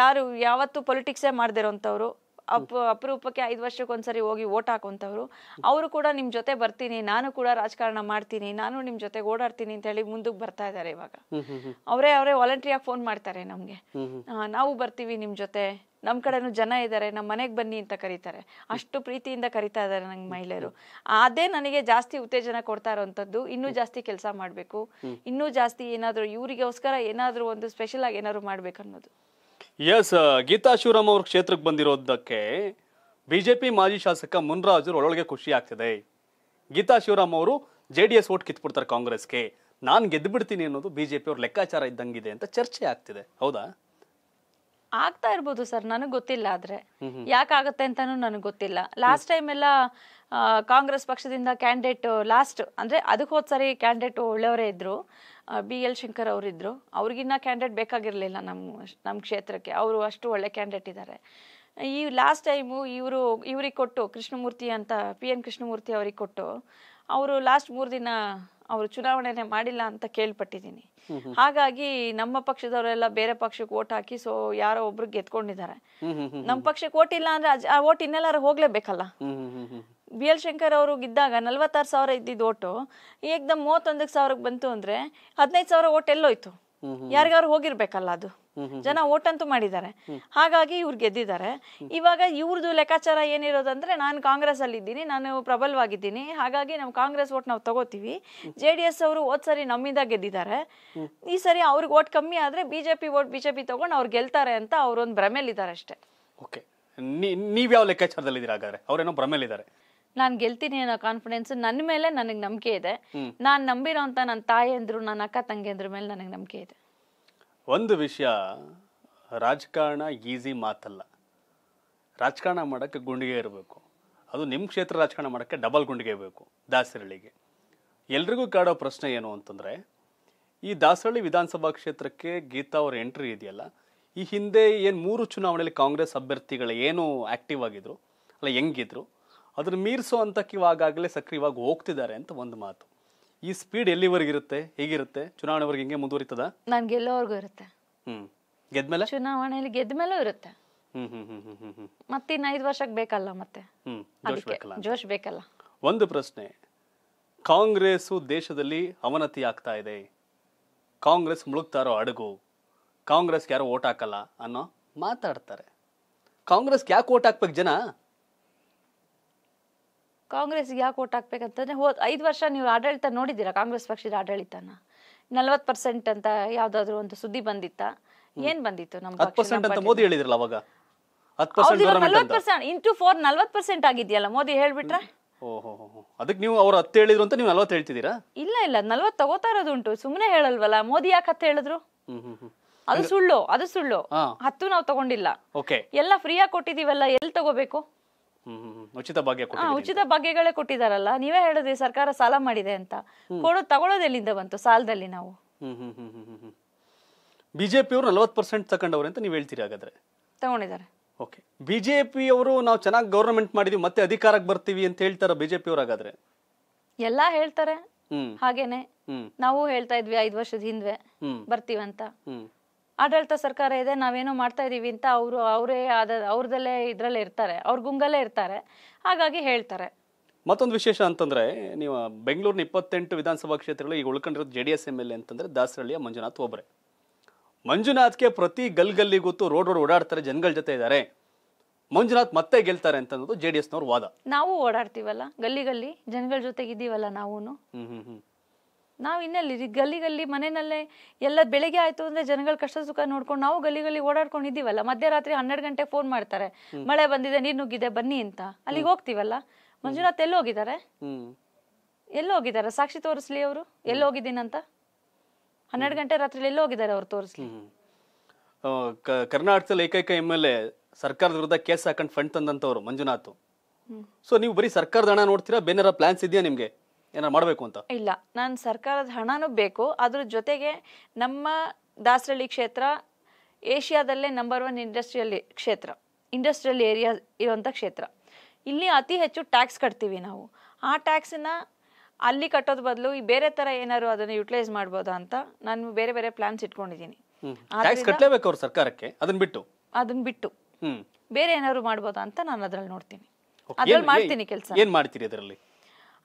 ಯಾರು ಯಾವತ್ತು ಪೊಲಿಟಿಕ್ಸೇ ಮಾಡ್ದಿರೋಂಥವ್ರು ಅಪ್ ಅಪರೂಪಕ್ಕೆ ಐದು ವರ್ಷಕ್ಕೊಂದ್ಸರಿ ಹೋಗಿ ಓಟ್ ಹಾಕೊಂತವ್ರು ಅವರು ಕೂಡ ನಿಮ್ಮ ಜೊತೆ ಬರ್ತೀನಿ ನಾನು ಕೂಡ ರಾಜಕಾರಣ ಮಾಡ್ತೀನಿ ನಾನು ನಿಮ್ಮ ಜೊತೆ ಓಡಾಡ್ತೀನಿ ಅಂತ ಹೇಳಿ ಮುಂದಕ್ಕೆ ಬರ್ತಾ ಇದ್ದಾರೆ ಇವಾಗ ಅವರೇ ಅವರೇ ವಾಲಂಟ್ರಿಯಾಗಿ ಫೋನ್ ಮಾಡ್ತಾರೆ ನಮಗೆ ನಾವು ಬರ್ತೀವಿ ನಿಮ್ಮ ಜೊತೆ ನಮ್ಮ ಕಡೆನೂ ಜನ ಇದ್ದಾರೆ ನಮ್ಮ ಮನೆಗೆ ಬನ್ನಿ ಅಂತ ಕರೀತಾರೆ ಅಷ್ಟು ಪ್ರೀತಿಯಿಂದ ಕರಿತಾ ಇದ್ದಾರೆ ನಂಗೆ ಮಹಿಳೆಯರು ಅದೇ ನನಗೆ ಜಾಸ್ತಿ ಉತ್ತೇಜನ ಕೊಡ್ತಾ ಇರೋವಂಥದ್ದು ಇನ್ನೂ ಜಾಸ್ತಿ ಕೆಲಸ ಮಾಡಬೇಕು ಇನ್ನೂ ಜಾಸ್ತಿ ಏನಾದರೂ ಇವರಿಗೋಸ್ಕರ ಏನಾದರೂ ಒಂದು ಸ್ಪೆಷಲ್ ಆಗಿ ಏನಾದ್ರು ಮಾಡ್ಬೇಕು ಅನ್ನೋದು ಎಸ್ uh, ಗೀತಾ ಶಿವರಾಮ್ ಅವ್ರ ಕ್ಷೇತ್ರಕ್ಕೆ ಬಂದಿರೋದಕ್ಕೆ ಬಿಜೆಪಿ ಮಾಜಿ ಶಾಸಕ ಮುನ್ರಾಜ್ ಒಳಗೆ ಖುಷಿ ಆಗ್ತಿದೆ ಗೀತಾ ಶಿವರಾಮ್ ಅವರು ಜೆ ಡಿ ಎಸ್ ಓಟ್ ಕಿತ್ಬಿಡ್ತಾರೆ ಕಾಂಗ್ರೆಸ್ಗೆ ನಾನು ಗೆದ್ದು ಬಿಡ್ತೀನಿ ಅನ್ನೋದು ಬಿಜೆಪಿ ಅವ್ರ ಲೆಕ್ಕಾಚಾರ ಇದ್ದಂಗಿದೆ ಅಂತ ಚರ್ಚೆ ಆಗ್ತಿದೆ ಹೌದಾ ಆಗ್ತಾ ಇರ್ಬೋದು ಸರ್ ನನಗೆ ಗೊತ್ತಿಲ್ಲ ಆದ್ರೆ ಯಾಕಾಗತ್ತೆ ಅಂತಾನು ನನಗೆ ಗೊತ್ತಿಲ್ಲ ಲಾಸ್ಟ್ ಟೈಮ್ ಎಲ್ಲ ಕಾಂಗ್ರೆಸ್ ಪಕ್ಷದಿಂದ ಕ್ಯಾಂಡಿಡೇಟ್ ಲಾಸ್ಟ್ ಅಂದ್ರೆ ಅದಕ್ಕೆ ಹೋದ್ ಸರಿ ಕ್ಯಾಂಡಿಡೇಟ್ ಒಳ್ಳೆಯವರೇ ಇದ್ರು ಬಿ ಎಲ್ ಶಂಕರ್ ಅವರಿದ್ದರು ಅವ್ರಿಗಿನ್ನ ಕ್ಯಾಂಡಿಡೇಟ್ ಬೇಕಾಗಿರ್ಲಿಲ್ಲ ನಮ್ಮ ನಮ್ಮ ಕ್ಷೇತ್ರಕ್ಕೆ ಅವರು ಅಷ್ಟು ಒಳ್ಳೆ ಕ್ಯಾಂಡಿಡೇಟ್ ಇದ್ದಾರೆ ಈ ಲಾಸ್ಟ್ ಟೈಮು ಇವರು ಇವ್ರಿಗೆ ಕೊಟ್ಟು ಕೃಷ್ಣಮೂರ್ತಿ ಅಂತ ಪಿ ಎನ್ ಕೃಷ್ಣಮೂರ್ತಿ ಅವ್ರಿಗೆ ಕೊಟ್ಟು ಅವರು ಲಾಸ್ಟ್ ಮೂರು ದಿನ ಅವರು ಚುನಾವಣೆನೆ ಮಾಡಿಲ್ಲ ಅಂತ ಕೇಳ್ಪಟ್ಟಿದ್ದೀನಿ ಹಾಗಾಗಿ ನಮ್ಮ ಪಕ್ಷದವರೆಲ್ಲ ಬೇರೆ ಪಕ್ಷಕ್ಕೆ ಓಟ್ ಹಾಕಿ ಸೊ ಯಾರೋ ಒಬ್ರು ಗೆದ್ಕೊಂಡಿದ್ದಾರೆ ನಮ್ಮ ಪಕ್ಷಕ್ಕೆ ಓಟ್ ಇಲ್ಲ ಅಂದ್ರೆ ಆ ಓಟ್ ಇನ್ನೆಲ್ಲಾರು ಹೋಗ್ಲೇಬೇಕಲ್ಲ ಬಿ ಎಲ್ ಶಂಕರ್ ಅವರು ಇದ್ದಾಗ ನಲ್ವತ್ತಾರು ಸಾವಿರ ಇದ್ದಿದ್ದು ಓಟು ಏಕ್ದಮ್ ಮೂವತ್ತೊಂದಕ್ಕೆ ಸಾವಿರಕ್ಕೆ ಬಂತು ಅಂದ್ರೆ ಹದಿನೈದು ಸಾವಿರ ಓಟ್ ಎಲ್ಲೋಯ್ತು ಯಾರಿಗಾರು ಹೋಗಿರ್ಬೇಕಲ್ಲ ಅದು ಜನ ಓಟ್ ಅಂತೂ ಮಾಡಿದ್ದಾರೆ ಹಾಗಾಗಿ ಇವ್ರು ಗೆದ್ದಿದ್ದಾರೆ ಇವಾಗ ಇವ್ರದ್ದು ಲೆಕ್ಕಾಚಾರ ಏನಿರೋದಂದ್ರೆ ನಾನು ಕಾಂಗ್ರೆಸ್ ಅಲ್ಲಿ ಇದ್ದೀನಿ ನಾನು ಪ್ರಬಲವಾಗಿದ್ದೀನಿ ಹಾಗಾಗಿ ನಾವು ಕಾಂಗ್ರೆಸ್ ಓಟ್ ನಾವು ತಗೋತೀವಿ ಜೆ ಡಿ ಎಸ್ ಅವರು ಹೋದ್ ಸರಿ ನಮ್ಮಿಂದ ಗೆದ್ದಿದ್ದಾರೆ ಈ ಸರಿ ಅವ್ರಿಗೆ ಓಟ್ ಕಮ್ಮಿ ಆದ್ರೆ ಬಿಜೆಪಿ ಓಟ್ ಬಿಜೆಪಿ ತಗೊಂಡು ಅವ್ರು ಗೆಲ್ತಾರೆ ಅಂತ ಅವ್ರೊಂದು ಭ್ರಮೆಯಲ್ಲಿದ್ದಾರೆ ಅಷ್ಟೇ ಓಕೆ ಲೆಕ್ಕಾಚಾರದಲ್ಲಿ ಇದ್ದೀರಾ ಹಾಗಾದ್ರೆ ಅವರೇನೋ ಭ್ರಮೆಯಲ್ಲಿದ್ದಾರೆ ನಾನು ಗೆಲ್ತೀನಿ ಅನ್ನೋ ಕಾನ್ಫಿಡೆನ್ಸ್ ನನ್ನ ಮೇಲೆ ನನಗೆ ನಂಬಿಕೆ ಇದೆ ನಾನು ನಂಬಿರೋಂಥ ನನ್ನ ಅಂದ್ರು ನನ್ನ ಅಕ್ಕ ತಂಗಿಯಂದ್ರ ಮೇಲೆ ನನಗೆ ನಂಬಿಕೆ ಇದೆ ಒಂದು ವಿಷಯ ರಾಜಕಾರಣ ಈಸಿ ಮಾತಲ್ಲ ರಾಜಕಾರಣ ಮಾಡೋಕ್ಕೆ ಗುಂಡಿಗೆ ಇರಬೇಕು ಅದು ನಿಮ್ಮ ಕ್ಷೇತ್ರ ರಾಜಕಾರಣ ಮಾಡೋಕ್ಕೆ ಡಬಲ್ ಗುಂಡಿಗೆ ಬೇಕು ದಾಸರಳ್ಳಿಗೆ ಎಲ್ರಿಗೂ ಕಾಡೋ ಪ್ರಶ್ನೆ ಏನು ಅಂತಂದರೆ ಈ ದಾಸರಳ್ಳಿ ವಿಧಾನಸಭಾ ಕ್ಷೇತ್ರಕ್ಕೆ ಗೀತಾ ಅವರ ಎಂಟ್ರಿ ಇದೆಯಲ್ಲ ಈ ಹಿಂದೆ ಏನು ಮೂರು ಚುನಾವಣೆಯಲ್ಲಿ ಕಾಂಗ್ರೆಸ್ ಅಭ್ಯರ್ಥಿಗಳು ಏನು ಆ್ಯಕ್ಟಿವ್ ಆಗಿದ್ರು ಅಲ್ಲ ಹೆಂಗಿದ್ರು ಅದನ್ನು ಮೀರಿಸೋ ಹಂತಕ್ಕೆ ಇವಾಗಲೇ ಸಕ್ರಿಯವಾಗಿ ಹೋಗ್ತಿದ್ದಾರೆ ಅಂತ ಒಂದು ಮಾತು ಈ ಸ್ಪೀಡ್ ಎಲ್ಲಿವರೆಗೆ ಇರುತ್ತೆ ಹೇಗಿರುತ್ತೆ ಚುನಾವಣೆವರೆಗೆ ಹಿಂಗೆ ಮುಂದುವರಿತದ ನಾನು ಗೆಲ್ಲೋವರೆಗೂ ಇರುತ್ತೆ ಹ್ಮ್ ಗೆದ್ಮೇಲೆ ಚುನಾವಣೆಯಲ್ಲಿ ಗೆದ್ಮೇಲೂ ಇರುತ್ತೆ ಮತ್ತೆ ಇನ್ನು ಐದು ವರ್ಷಕ್ಕೆ ಬೇಕಲ್ಲ ಮತ್ತೆ ಜೋಶ್ ಬೇಕಲ್ಲ ಬೇಕಲ್ಲ ಒಂದು ಪ್ರಶ್ನೆ ಕಾಂಗ್ರೆಸ್ ದೇಶದಲ್ಲಿ ಅವನತಿ ಆಗ್ತಾ ಇದೆ ಕಾಂಗ್ರೆಸ್ ಮುಳುಗ್ತಾರೋ ಇರೋ ಅಡಗು ಕಾಂಗ್ರೆಸ್ಗೆ ಯಾರು ಓಟ್ ಹಾಕಲ್ಲ ಅನ್ನೋ ಮಾತಾಡ್ತಾರೆ ಕಾಂಗ್ರೆಸ್ಗೆ ಯಾಕೆ ಓಟ್ ಹಾಕ್ಬೇಕು ಜನ ಕಾಂಗ್ರೆಸ್ ಯಾಕೆ ಓಟ್ ಹಾಕ್ಬೇಕಂತಂದ್ರೆ ಹೋದ ಐದು ವರ್ಷ ನೀವು ಆಡಳಿತ ನೋಡಿದ್ದೀರಾ ಕಾಂಗ್ರೆಸ್ ಪಕ್ಷದ ಆಡಳಿತನ ನಲ್ವತ್ತು ಪರ್ಸೆಂಟ್ ಅಂತ ಯಾವ್ದಾದ್ರು ಒಂದು ಸುದ್ದಿ ಬಂದಿತ್ತಾ ಏನ್ ಬಂದಿತ್ತು ನಮ್ಮ ಮೋದಿ ಹೇಳಿದ್ರಲ್ಲ ಅವಾಗ ಇಂಟು ಫೋರ್ ನಲ್ವತ್ ಪರ್ಸೆಂಟ್ ಆಗಿದೆಯಲ್ಲ ಮೋದಿ ಹೇಳ್ಬಿಟ್ರ ಅದಕ್ಕೆ ನೀವು ಅವ್ರು ಹತ್ತು ಹೇಳಿದ್ರು ಅಂತ ನೀವು ನಲ್ವತ್ತು ಹೇಳ್ತಿದ್ದೀರಾ ಇಲ್ಲ ಇಲ್ಲ ನಲ್ವತ್ತು ತಗೋತಾ ಇರೋದು ಉಂಟು ಸುಮ್ಮನೆ ಹೇಳಲ್ವಲ್ಲ ಮೋದಿ ಯಾಕೆ ಹತ್ತು ಹೇಳಿದ್ರು ಅದು ಸುಳ್ಳು ಅದು ಸುಳ್ಳು ಹತ್ತು ನಾವು ತಗೊಂಡಿಲ್ಲ ಎಲ್ಲ ಫ್ರೀಯಾಗಿ ಕೊಟ್ಟಿದೀವಲ್ಲ ಎಲ್ಲಿ ತಗೋಬೇಕು ಉಚಿತ ಭಾಗ್ಯ ಉಚಿತ ಭಾಗ್ಯಗಳೇ ಕೊಟ್ಟಿದಾರಲ್ಲ ನೀವೇ ಹೇಳಿದ್ರಿ ಸರ್ಕಾರ ಸಾಲ ಮಾಡಿದೆ ಅಂತ ಕೊಡೋದು ತಗೊಳ್ಳೋದೆಲ್ಲಿಂದ ಬಂತು ಸಾಲದಲ್ಲಿ ನಾವು ಬಿಜೆಪಿಯವರು ನಲವತ್ತು ಪರ್ಸೆಂಟ್ ತಗೊಂಡವ್ರೆ ಅಂತ ನೀವು ಹೇಳ್ತೀರಿ ಹಾಗಾದ್ರೆ ತಗೊಂಡಿದ್ದಾರೆ ಓಕೆ ಬಿಜೆಪಿ ಅವರು ನಾವು ಚೆನ್ನಾಗಿ ಗೌರ್ಮೆಂಟ್ ಮಾಡಿದೀವಿ ಮತ್ತೆ ಅಧಿಕಾರಕ್ಕೆ ಬರ್ತೀವಿ ಅಂತ ಹೇಳ್ತಾರ ಅವರು ಹಾಗಾದ್ರೆ ಎಲ್ಲಾ ಹೇಳ್ತಾರೆ ಹಾಗೇನೆ ನಾವು ಹೇಳ್ತಾ ಇದ್ವಿ ಐದು ವರ್ಷದ ಬರ್ತೀವಿ ಬರ್ತೀವಂತ ಆಡಳಿತ ಸರ್ಕಾರ ಇದೆ ನಾವೇನೋ ಮಾಡ್ತಾ ಇದೀವಿ ಅಂತ ಅವರು ಅವರೇ ಆದ ಅವ್ರದಲ್ಲೇ ಇದರಲ್ಲೇ ಇರ್ತಾರೆ ಅವ್ರ ಗುಂಗಲ್ಲೇ ಇರ್ತಾರೆ ಹಾಗಾಗಿ ಹೇಳ್ತಾರೆ ಮತ್ತೊಂದು ವಿಶೇಷ ಅಂತಂದ್ರೆ ನೀವು ಬೆಂಗಳೂರಿನ ಇಪ್ಪತ್ತೆಂಟು ವಿಧಾನಸಭಾ ಕ್ಷೇತ್ರಗಳು ಈಗ ಉಳ್ಕೊಂಡಿರೋದು J D S M L A ಅಂತಂದ್ರೆ ದಾಸರಳ್ಳಿಯ ಮಂಜುನಾಥ್ ಒಬ್ಬರೇ ಮಂಜುನಾಥ್ಗೆ ಪ್ರತಿ ಗಲ್ಗಲ್ಲಿ ಗೊತ್ತು ರೋಡ್ ರೋಡ್ ಓಡಾಡ್ತಾರೆ ಜನಗಳ ಜೊತೆ ಇದ್ದಾರೆ ಮಂಜುನಾಥ್ ಮತ್ತೆ ಗೆಲ್ತಾರೆ ಅಂತ ಅನ್ನೋದು ಜೆಡಿಎಸ್ನವ್ರ ವಾದ ನಾವು ಓಡಾಡ್ತೀವಲ್ಲ ಗಲ್ಲಿ ಗಲ್ಲಿ ಜನಗಳ ಜೊತೆಗಿದ್ದೀವಲ್ಲ ನಾವು ಹ್ಮ್ ಹ್ಮ್ ಹ್ಮ್ ನಾವು ಇನ್ನೆಲ್ಲಿ ಗಲ್ಲಿ ಗಲ್ಲಿ ಮನೆಯಲ್ಲೇ ಎಲ್ಲ ಬೆಳಿಗ್ಗೆ ಆಯ್ತು ಅಂದ್ರೆ ಜನಗಳ ಕಷ್ಟ ಸುಖ ನೋಡ್ಕೊಂಡು ನಾವು ಗಲ್ಲಿ ಗಲ್ಲಿ ಓಡಾಡ್ಕೊಂಡು ಇದೀವಲ್ಲ ಮಧ್ಯರಾತ್ರಿ ಹನ್ನೆರಡು ಗಂಟೆ ಫೋನ್ ಮಾಡ್ತಾರೆ ಮಳೆ ಬಂದಿದೆ ನೀರ್ ನುಗ್ಗಿದೆ ಬನ್ನಿ ಅಂತ ಅಲ್ಲಿಗೆ ಹೋಗ್ತೀವಲ್ಲ ಮಂಜುನಾಥ್ ಎಲ್ಲಿ ಹೋಗಿದ್ದಾರೆ ಎಲ್ಲಿ ಹೋಗಿದ್ದಾರೆ ಸಾಕ್ಷಿ ತೋರಿಸ್ಲಿ ಅವರು ಎಲ್ಲಿ ಅಂತ ಹನ್ನೆರಡು ಗಂಟೆ ರಾತ್ರಿ ಎಲ್ಲಿ ಹೋಗಿದ್ದಾರೆ ಅವ್ರು ತೋರಿಸ್ಲಿ ಕರ್ನಾಟಕದಲ್ಲಿ ಏಕೈಕ ಎಂ ಎಲ್ ಎ ಸರ್ಕಾರದ ವಿರುದ್ಧ ಕೇಸ್ ಹಾಕೊಂಡು ಫಂಡ್ ತಂದಂತವ್ರು ಮಂಜುನಾಥ್ ಸೊ ನೀವು ಬರೀ ಸರ್ಕಾರದ ಹಣ ನೋಡ್ತೀರಾ ಬೇನಾರ ಪ್ಲಾನ್ಸ್ ಇದೆಯಾ ನಿಮ್ಗೆ ಏನಾದ್ರು ಮಾಡಬೇಕು ಅಂತ ಇಲ್ಲ ನಾನು ಸರ್ಕಾರದ ಹಣನೂ ಬೇಕು ಅದ್ರ ಜೊತೆಗೆ ನಮ್ಮ ದಾಸರಳ್ಳಿ ಕ್ಷೇತ್ರ ಏಷ್ಯಾದಲ್ಲೇ ನಂಬರ್ ಒನ್ ಇಂಡಸ್ಟ್ರಿಯಲ್ ಕ್ಷೇತ್ರ ಇಂಡಸ್ಟ್ರಿಯಲ್ ಏರಿಯಾ ಇರುವಂಥ ಕ್ಷೇತ್ರ ಇಲ್ಲಿ ಅತಿ ಹೆಚ್ಚು ಟ್ಯಾಕ್ಸ್ ಕಟ್ತೀವಿ ನಾವು ಆ ಟ್ಯಾಕ್ಸನ್ನು ಅಲ್ಲಿ ಕಟ್ಟೋದ್ ಬದಲು ಈ ಬೇರೆ ತರ ಏನಾದ್ರು ಅದನ್ನ ಯುಟಿಲೈಸ್ ಮಾಡ್ಬೋದಾ ಅಂತ ನಾನು ಬೇರೆ ಬೇರೆ ಪ್ಲಾನ್ಸ್ ಇಟ್ಕೊಂಡಿದ್ದೀನಿ ಟ್ಯಾಕ್ಸ್ ಅವ್ರು ಸರ್ಕಾರಕ್ಕೆ ಅದನ್ನ ಬಿಟ್ಟು ಅದನ್ನ ಬಿಟ್ಟು ಬೇರೆ ಏನಾದ್ರು ಮಾಡ್ಬೋದಾ ಅಂತ ನಾನು ಅದ್ರಲ್ಲಿ ನೋಡ್ತೀನಿ ಅದ್ರಲ್ಲಿ ಮಾಡ್ತೀನಿ ಕೆಲಸ ಏನ್ ಮಾಡ್ತೀರಿ ಅದರಲ್ಲಿ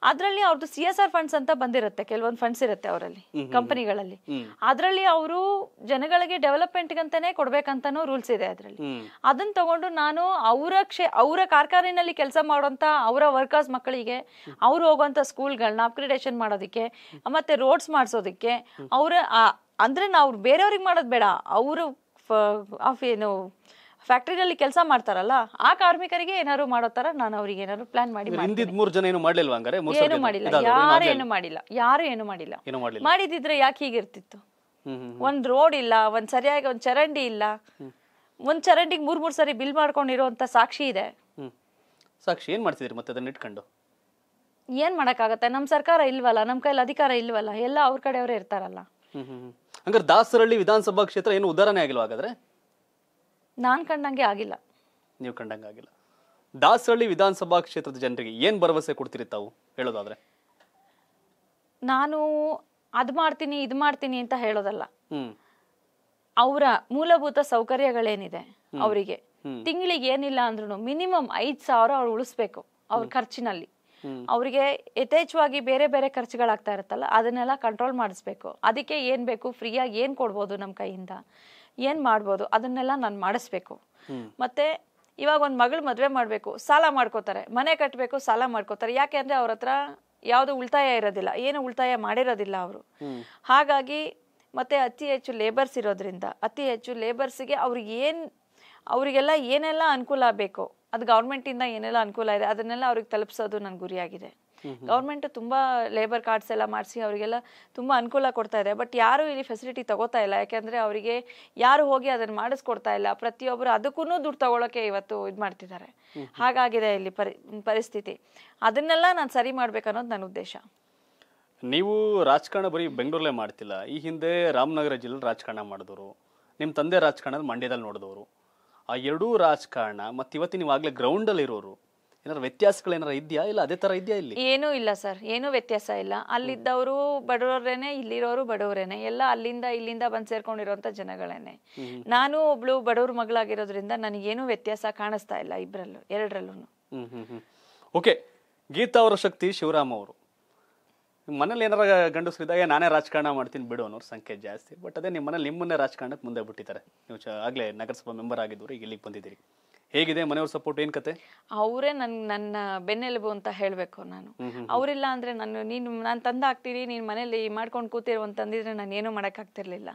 ಅದರಲ್ಲಿ ಅವ್ರದ್ದು ಸಿ ಎಸ್ ಆರ್ ಫಂಡ್ಸ್ ಅಂತ ಬಂದಿರುತ್ತೆ ಕೆಲವೊಂದು ಫಂಡ್ಸ್ ಇರುತ್ತೆ ಅವರಲ್ಲಿ ಕಂಪನಿಗಳಲ್ಲಿ ಅದರಲ್ಲಿ ಅವರು ಜನಗಳಿಗೆ ಡೆವಲಪ್ಮೆಂಟ್ ಅಂತಾನೆ ಕೊಡ್ಬೇಕಂತಾನು ರೂಲ್ಸ್ ಇದೆ ಅದರಲ್ಲಿ ಅದನ್ನ ತಗೊಂಡು ನಾನು ಅವರ ಕ್ಷೇ ಅವರ ಕಾರ್ಖಾನೆಯಲ್ಲಿ ಕೆಲಸ ಮಾಡುವಂತ ಅವರ ವರ್ಕರ್ಸ್ ಮಕ್ಕಳಿಗೆ ಅವ್ರು ಹೋಗುವಂತ ಸ್ಕೂಲ್ಗಳನ್ನ ಅಪ್ಗ್ರೇಡೇಷನ್ ಮಾಡೋದಕ್ಕೆ ಮತ್ತೆ ರೋಡ್ಸ್ ಮಾಡಿಸೋದಕ್ಕೆ ಅವರ ಅಂದ್ರೆ ನಾವು ಬೇರೆಯವ್ರಿಗೆ ಮಾಡೋದು ಬೇಡ ಅವರು ಏನು ಫ್ಯಾಕ್ಟರಿನಲ್ಲಿ ಕೆಲಸ ಮಾಡ್ತಾರಲ್ಲ ಆ ಕಾರ್ಮಿಕರಿಗೆ ಏನಾದ್ರು ಮಾಡೋ ತರ ನಾನು ಅವ್ರಿಗೆ ಏನಾದ್ರು ಪ್ಲಾನ್ ಮಾಡಿ ಹಿಂದಿದ್ ಮೂರು ಜನ ಏನು ಮಾಡಲಿಲ್ಲ ಏನು ಮಾಡಿಲ್ಲ ಯಾರು ಏನು ಮಾಡಿಲ್ಲ ಯಾರು ಏನು ಮಾಡಿಲ್ಲ ಮಾಡಿದಿದ್ರೆ ಯಾಕೆ ಹೀಗಿರ್ತಿತ್ತು ಒಂದ್ ರೋಡ್ ಇಲ್ಲ ಒಂದ್ ಸರಿಯಾಗಿ ಒಂದ್ ಚರಂಡಿ ಇಲ್ಲ ಒಂದ್ ಚರಂಡಿಗೆ ಮೂರ್ ಮೂರ್ ಸರಿ ಬಿಲ್ ಮಾಡ್ಕೊಂಡಿರುವಂತ ಸಾಕ್ಷಿ ಇದೆ ಸಾಕ್ಷಿ ಏನ್ ಮಾಡ್ತಿದ್ರಿ ಮತ್ತೆ ಅದನ್ನ ಇಟ್ಕೊಂಡು ಏನ್ ಮಾಡಕ್ಕಾಗತ್ತೆ ನಮ್ ಸರ್ಕಾರ ಇಲ್ವಲ್ಲ ನಮ್ ಕೈಲಿ ಅಧಿಕಾರ ಇಲ್ವಲ್ಲ ಎಲ್ಲ ಅವ್ರ ಕಡೆ ಅವರೇ ಇರ್ತಾರಲ್ಲ ಹಂಗಾರೆ ದಾಸರಳ್ಳಿ ವಿಧಾನಸಭಾ ಕ್ಷೇತ್ರ ಏನು ಉದಾಹರಣೆ ಆಗಿಲ್ವಾ ಹಾಗಾದ್ರೆ ನಾನು ಕಂಡಂಗೆ ಆಗಿಲ್ಲ ನೀವು ಕಂಡಂಗೆ ಆಗಿಲ್ಲ ದಾಸಹಳ್ಳಿ ವಿಧಾನಸಭಾ ಕ್ಷೇತ್ರದ ಜನರಿಗೆ ಏನು ಭರವಸೆ ಕೊಡ್ತೀರಿ ತಾವು ಹೇಳೋದಾದ್ರೆ ನಾನು ಅದು ಮಾಡ್ತೀನಿ ಇದು ಮಾಡ್ತೀನಿ ಅಂತ ಹೇಳೋದಲ್ಲ ಅವರ ಮೂಲಭೂತ ಸೌಕರ್ಯಗಳೇನಿದೆ ಅವರಿಗೆ ತಿಂಗಳಿಗೆ ಏನಿಲ್ಲ ಅಂದ್ರೂ ಮಿನಿಮಮ್ ಐದ್ ಸಾವಿರ ಅವ್ರು ಉಳಿಸ್ಬೇಕು ಅವ್ರ ಖರ್ಚಿನಲ್ಲಿ ಅವರಿಗೆ ಯಥೇಚ್ಛವಾಗಿ ಬೇರೆ ಬೇರೆ ಖರ್ಚುಗಳಾಗ್ತಾ ಇರುತ್ತಲ್ಲ ಅದನ್ನೆಲ್ಲ ಕಂಟ್ರೋಲ್ ಮಾಡಿಸ್ಬೇಕು ಅದಕ್ಕೆ ಏನ್ ಬೇಕು ಫ್ರೀಯಾಗಿ ಏನ್ ಕೊಡ್ಬೋದು ನಮ್ಮ ಕೈಯಿಂದ ಏನ್ ಮಾಡ್ಬೋದು ಅದನ್ನೆಲ್ಲ ನಾನು ಮಾಡಿಸ್ಬೇಕು ಮತ್ತೆ ಇವಾಗ ಒಂದು ಮಗಳು ಮದುವೆ ಮಾಡಬೇಕು ಸಾಲ ಮಾಡ್ಕೋತಾರೆ ಮನೆ ಕಟ್ಟಬೇಕು ಸಾಲ ಮಾಡ್ಕೋತಾರೆ ಯಾಕೆ ಅಂದ್ರೆ ಅವ್ರ ಹತ್ರ ಯಾವ್ದು ಉಳಿತಾಯ ಇರೋದಿಲ್ಲ ಏನು ಉಳಿತಾಯ ಮಾಡಿರೋದಿಲ್ಲ ಅವರು ಹಾಗಾಗಿ ಮತ್ತೆ ಅತಿ ಹೆಚ್ಚು ಲೇಬರ್ಸ್ ಇರೋದ್ರಿಂದ ಅತಿ ಹೆಚ್ಚು ಲೇಬರ್ಸಿಗೆ ಅವ್ರಿಗೆ ಏನು ಅವರಿಗೆಲ್ಲ ಏನೆಲ್ಲ ಅನುಕೂಲ ಬೇಕೋ ಅದು ಗೌರ್ಮೆಂಟಿಂದ ಏನೆಲ್ಲ ಅನುಕೂಲ ಇದೆ ಅದನ್ನೆಲ್ಲ ಅವ್ರಿಗೆ ತಲುಪಿಸೋದು ನನ್ನ ಗುರಿಯಾಗಿದೆ ಗೌರ್ಮೆಂಟ್ ತುಂಬಾ ಲೇಬರ್ ಕಾರ್ಡ್ಸ್ ಎಲ್ಲ ಮಾಡಿಸಿ ಅವರಿಗೆಲ್ಲ ತುಂಬಾ ಅನುಕೂಲ ಕೊಡ್ತಾ ಇದೆ ಬಟ್ ಯಾರು ಇಲ್ಲಿ ಫೆಸಿಲಿಟಿ ತಗೋತಾ ಇಲ್ಲ ಯಾಕೆಂದ್ರೆ ಅವರಿಗೆ ಯಾರು ಹೋಗಿ ಅದನ್ನ ಮಾಡಿಸ್ಕೊಡ್ತಾ ಇಲ್ಲ ಪ್ರತಿಯೊಬ್ಬರು ಅದಕ್ಕೂ ದುಡ್ಡು ತಗೊಳಕ್ಕೆ ಇವತ್ತು ಇದು ಮಾಡ್ತಿದ್ದಾರೆ ಹಾಗಾಗಿದೆ ಇಲ್ಲಿ ಪರಿ ಪರಿಸ್ಥಿತಿ ಅದನ್ನೆಲ್ಲ ನಾನು ಸರಿ ಮಾಡ್ಬೇಕನ್ನೋದು ನನ್ನ ಉದ್ದೇಶ ನೀವು ರಾಜಕಾರಣ ಬರೀ ಬೆಂಗಳೂರಲ್ಲೇ ಮಾಡ್ತಿಲ್ಲ ಈ ಹಿಂದೆ ರಾಮನಗರ ಜಿಲ್ಲೆ ರಾಜಕಾರಣ ಮಾಡಿದವರು ನಿಮ್ಮ ತಂದೆ ರಾಜಕಾರಣದ ಮಂಡ್ಯದಲ್ಲಿ ನೋಡಿದವರು ಆ ಎರಡೂ ರಾಜಕಾರಣ ಮತ್ತು ಇವತ್ತಿನ ನೀವಾಗಲೇ ಗ್ರೌಂಡಲ್ಲಿ ಇರೋರು ಏನಾದ್ರು ವ್ಯತ್ಯಾಸಗಳು ಏನಾರ ಇದೆಯಾ ಇಲ್ಲ ಅದೇ ತರ ಇದೆಯಾ ಇಲ್ಲಿ ಏನೂ ಇಲ್ಲ ಸರ್ ಏನೂ ವ್ಯತ್ಯಾಸ ಇಲ್ಲ ಅಲ್ಲಿದ್ದವರು ಬಡವರೇನೆ ಇಲ್ಲಿರೋರು ಬಡವರೇನೆ ಎಲ್ಲ ಅಲ್ಲಿಂದ ಇಲ್ಲಿಂದ ಬಂದು ಸೇರ್ಕೊಂಡಿರುವಂತ ಜನಗಳೇನೆ ನಾನು ಒಬ್ಳು ಬಡವ್ರ ಮಗಳಾಗಿರೋದ್ರಿಂದ ನನಗೇನು ವ್ಯತ್ಯಾಸ ಕಾಣಿಸ್ತಾ ಇಲ್ಲ ಇಬ್ಬರಲ್ಲೂ ಎರಡರಲ್ಲೂ ಹ್ಮ್ ಹ್ಮ್ ಓಕೆ ಗೀತಾ ಅವರ ಶಕ್ತಿ ಶಿವರಾಮ್ ಅವರು ಮನೇಲಿ ಏನಾರ ಗಂಡಸ್ರಿದಾಗ ನಾನೇ ರಾಜಕಾರಣ ಮಾಡ್ತೀನಿ ಬಿಡು ಅನ್ನೋರು ಸಂಖ್ಯೆ ಜಾಸ್ತಿ ಬಟ್ ಅದೇ ನಿಮ್ಮ ಮನೇಲಿ ನಿಮ್ಮನ್ನೇ ರಾಜಕಾರಣಕ್ಕೆ ಮುಂದೆ ಬಿಟ್ಟಿದ್ದಾರೆ ನೀವು ಆಗಲೇ ಆಗ್ಲೇ ನಗರಸಭಾ ಮೆಂಬರ್ ಆಗಿದ್ದವರು ಈಗ ಇಲ್ಲಿಗೆ ಬಂದಿದ್ದೀರಿ ಹೇಗಿದೆ ಮನೆಯವ್ರ ಸಪೋರ್ಟ್ ಏನ್ ಕತೆ ಅವರೇ ನನ್ ನನ್ನ ಬೆನ್ನೆಲುಬು ಅಂತ ಹೇಳ್ಬೇಕು ನಾನು ಅವರಿಲ್ಲ ಅಂದ್ರೆ ನಾನು ನೀನು ನಾನು ತಂದ ಹಾಕ್ತೀನಿ ನೀನ್ ಮನೇಲಿ ಮಾಡ್ಕೊಂಡು ಕೂತಿರು ಅಂತಂದಿದ್ರೆ ನಾನು ಏನೂ ಮಾಡಕ್ ಆಗ್ತಿರ್ಲಿಲ್ಲ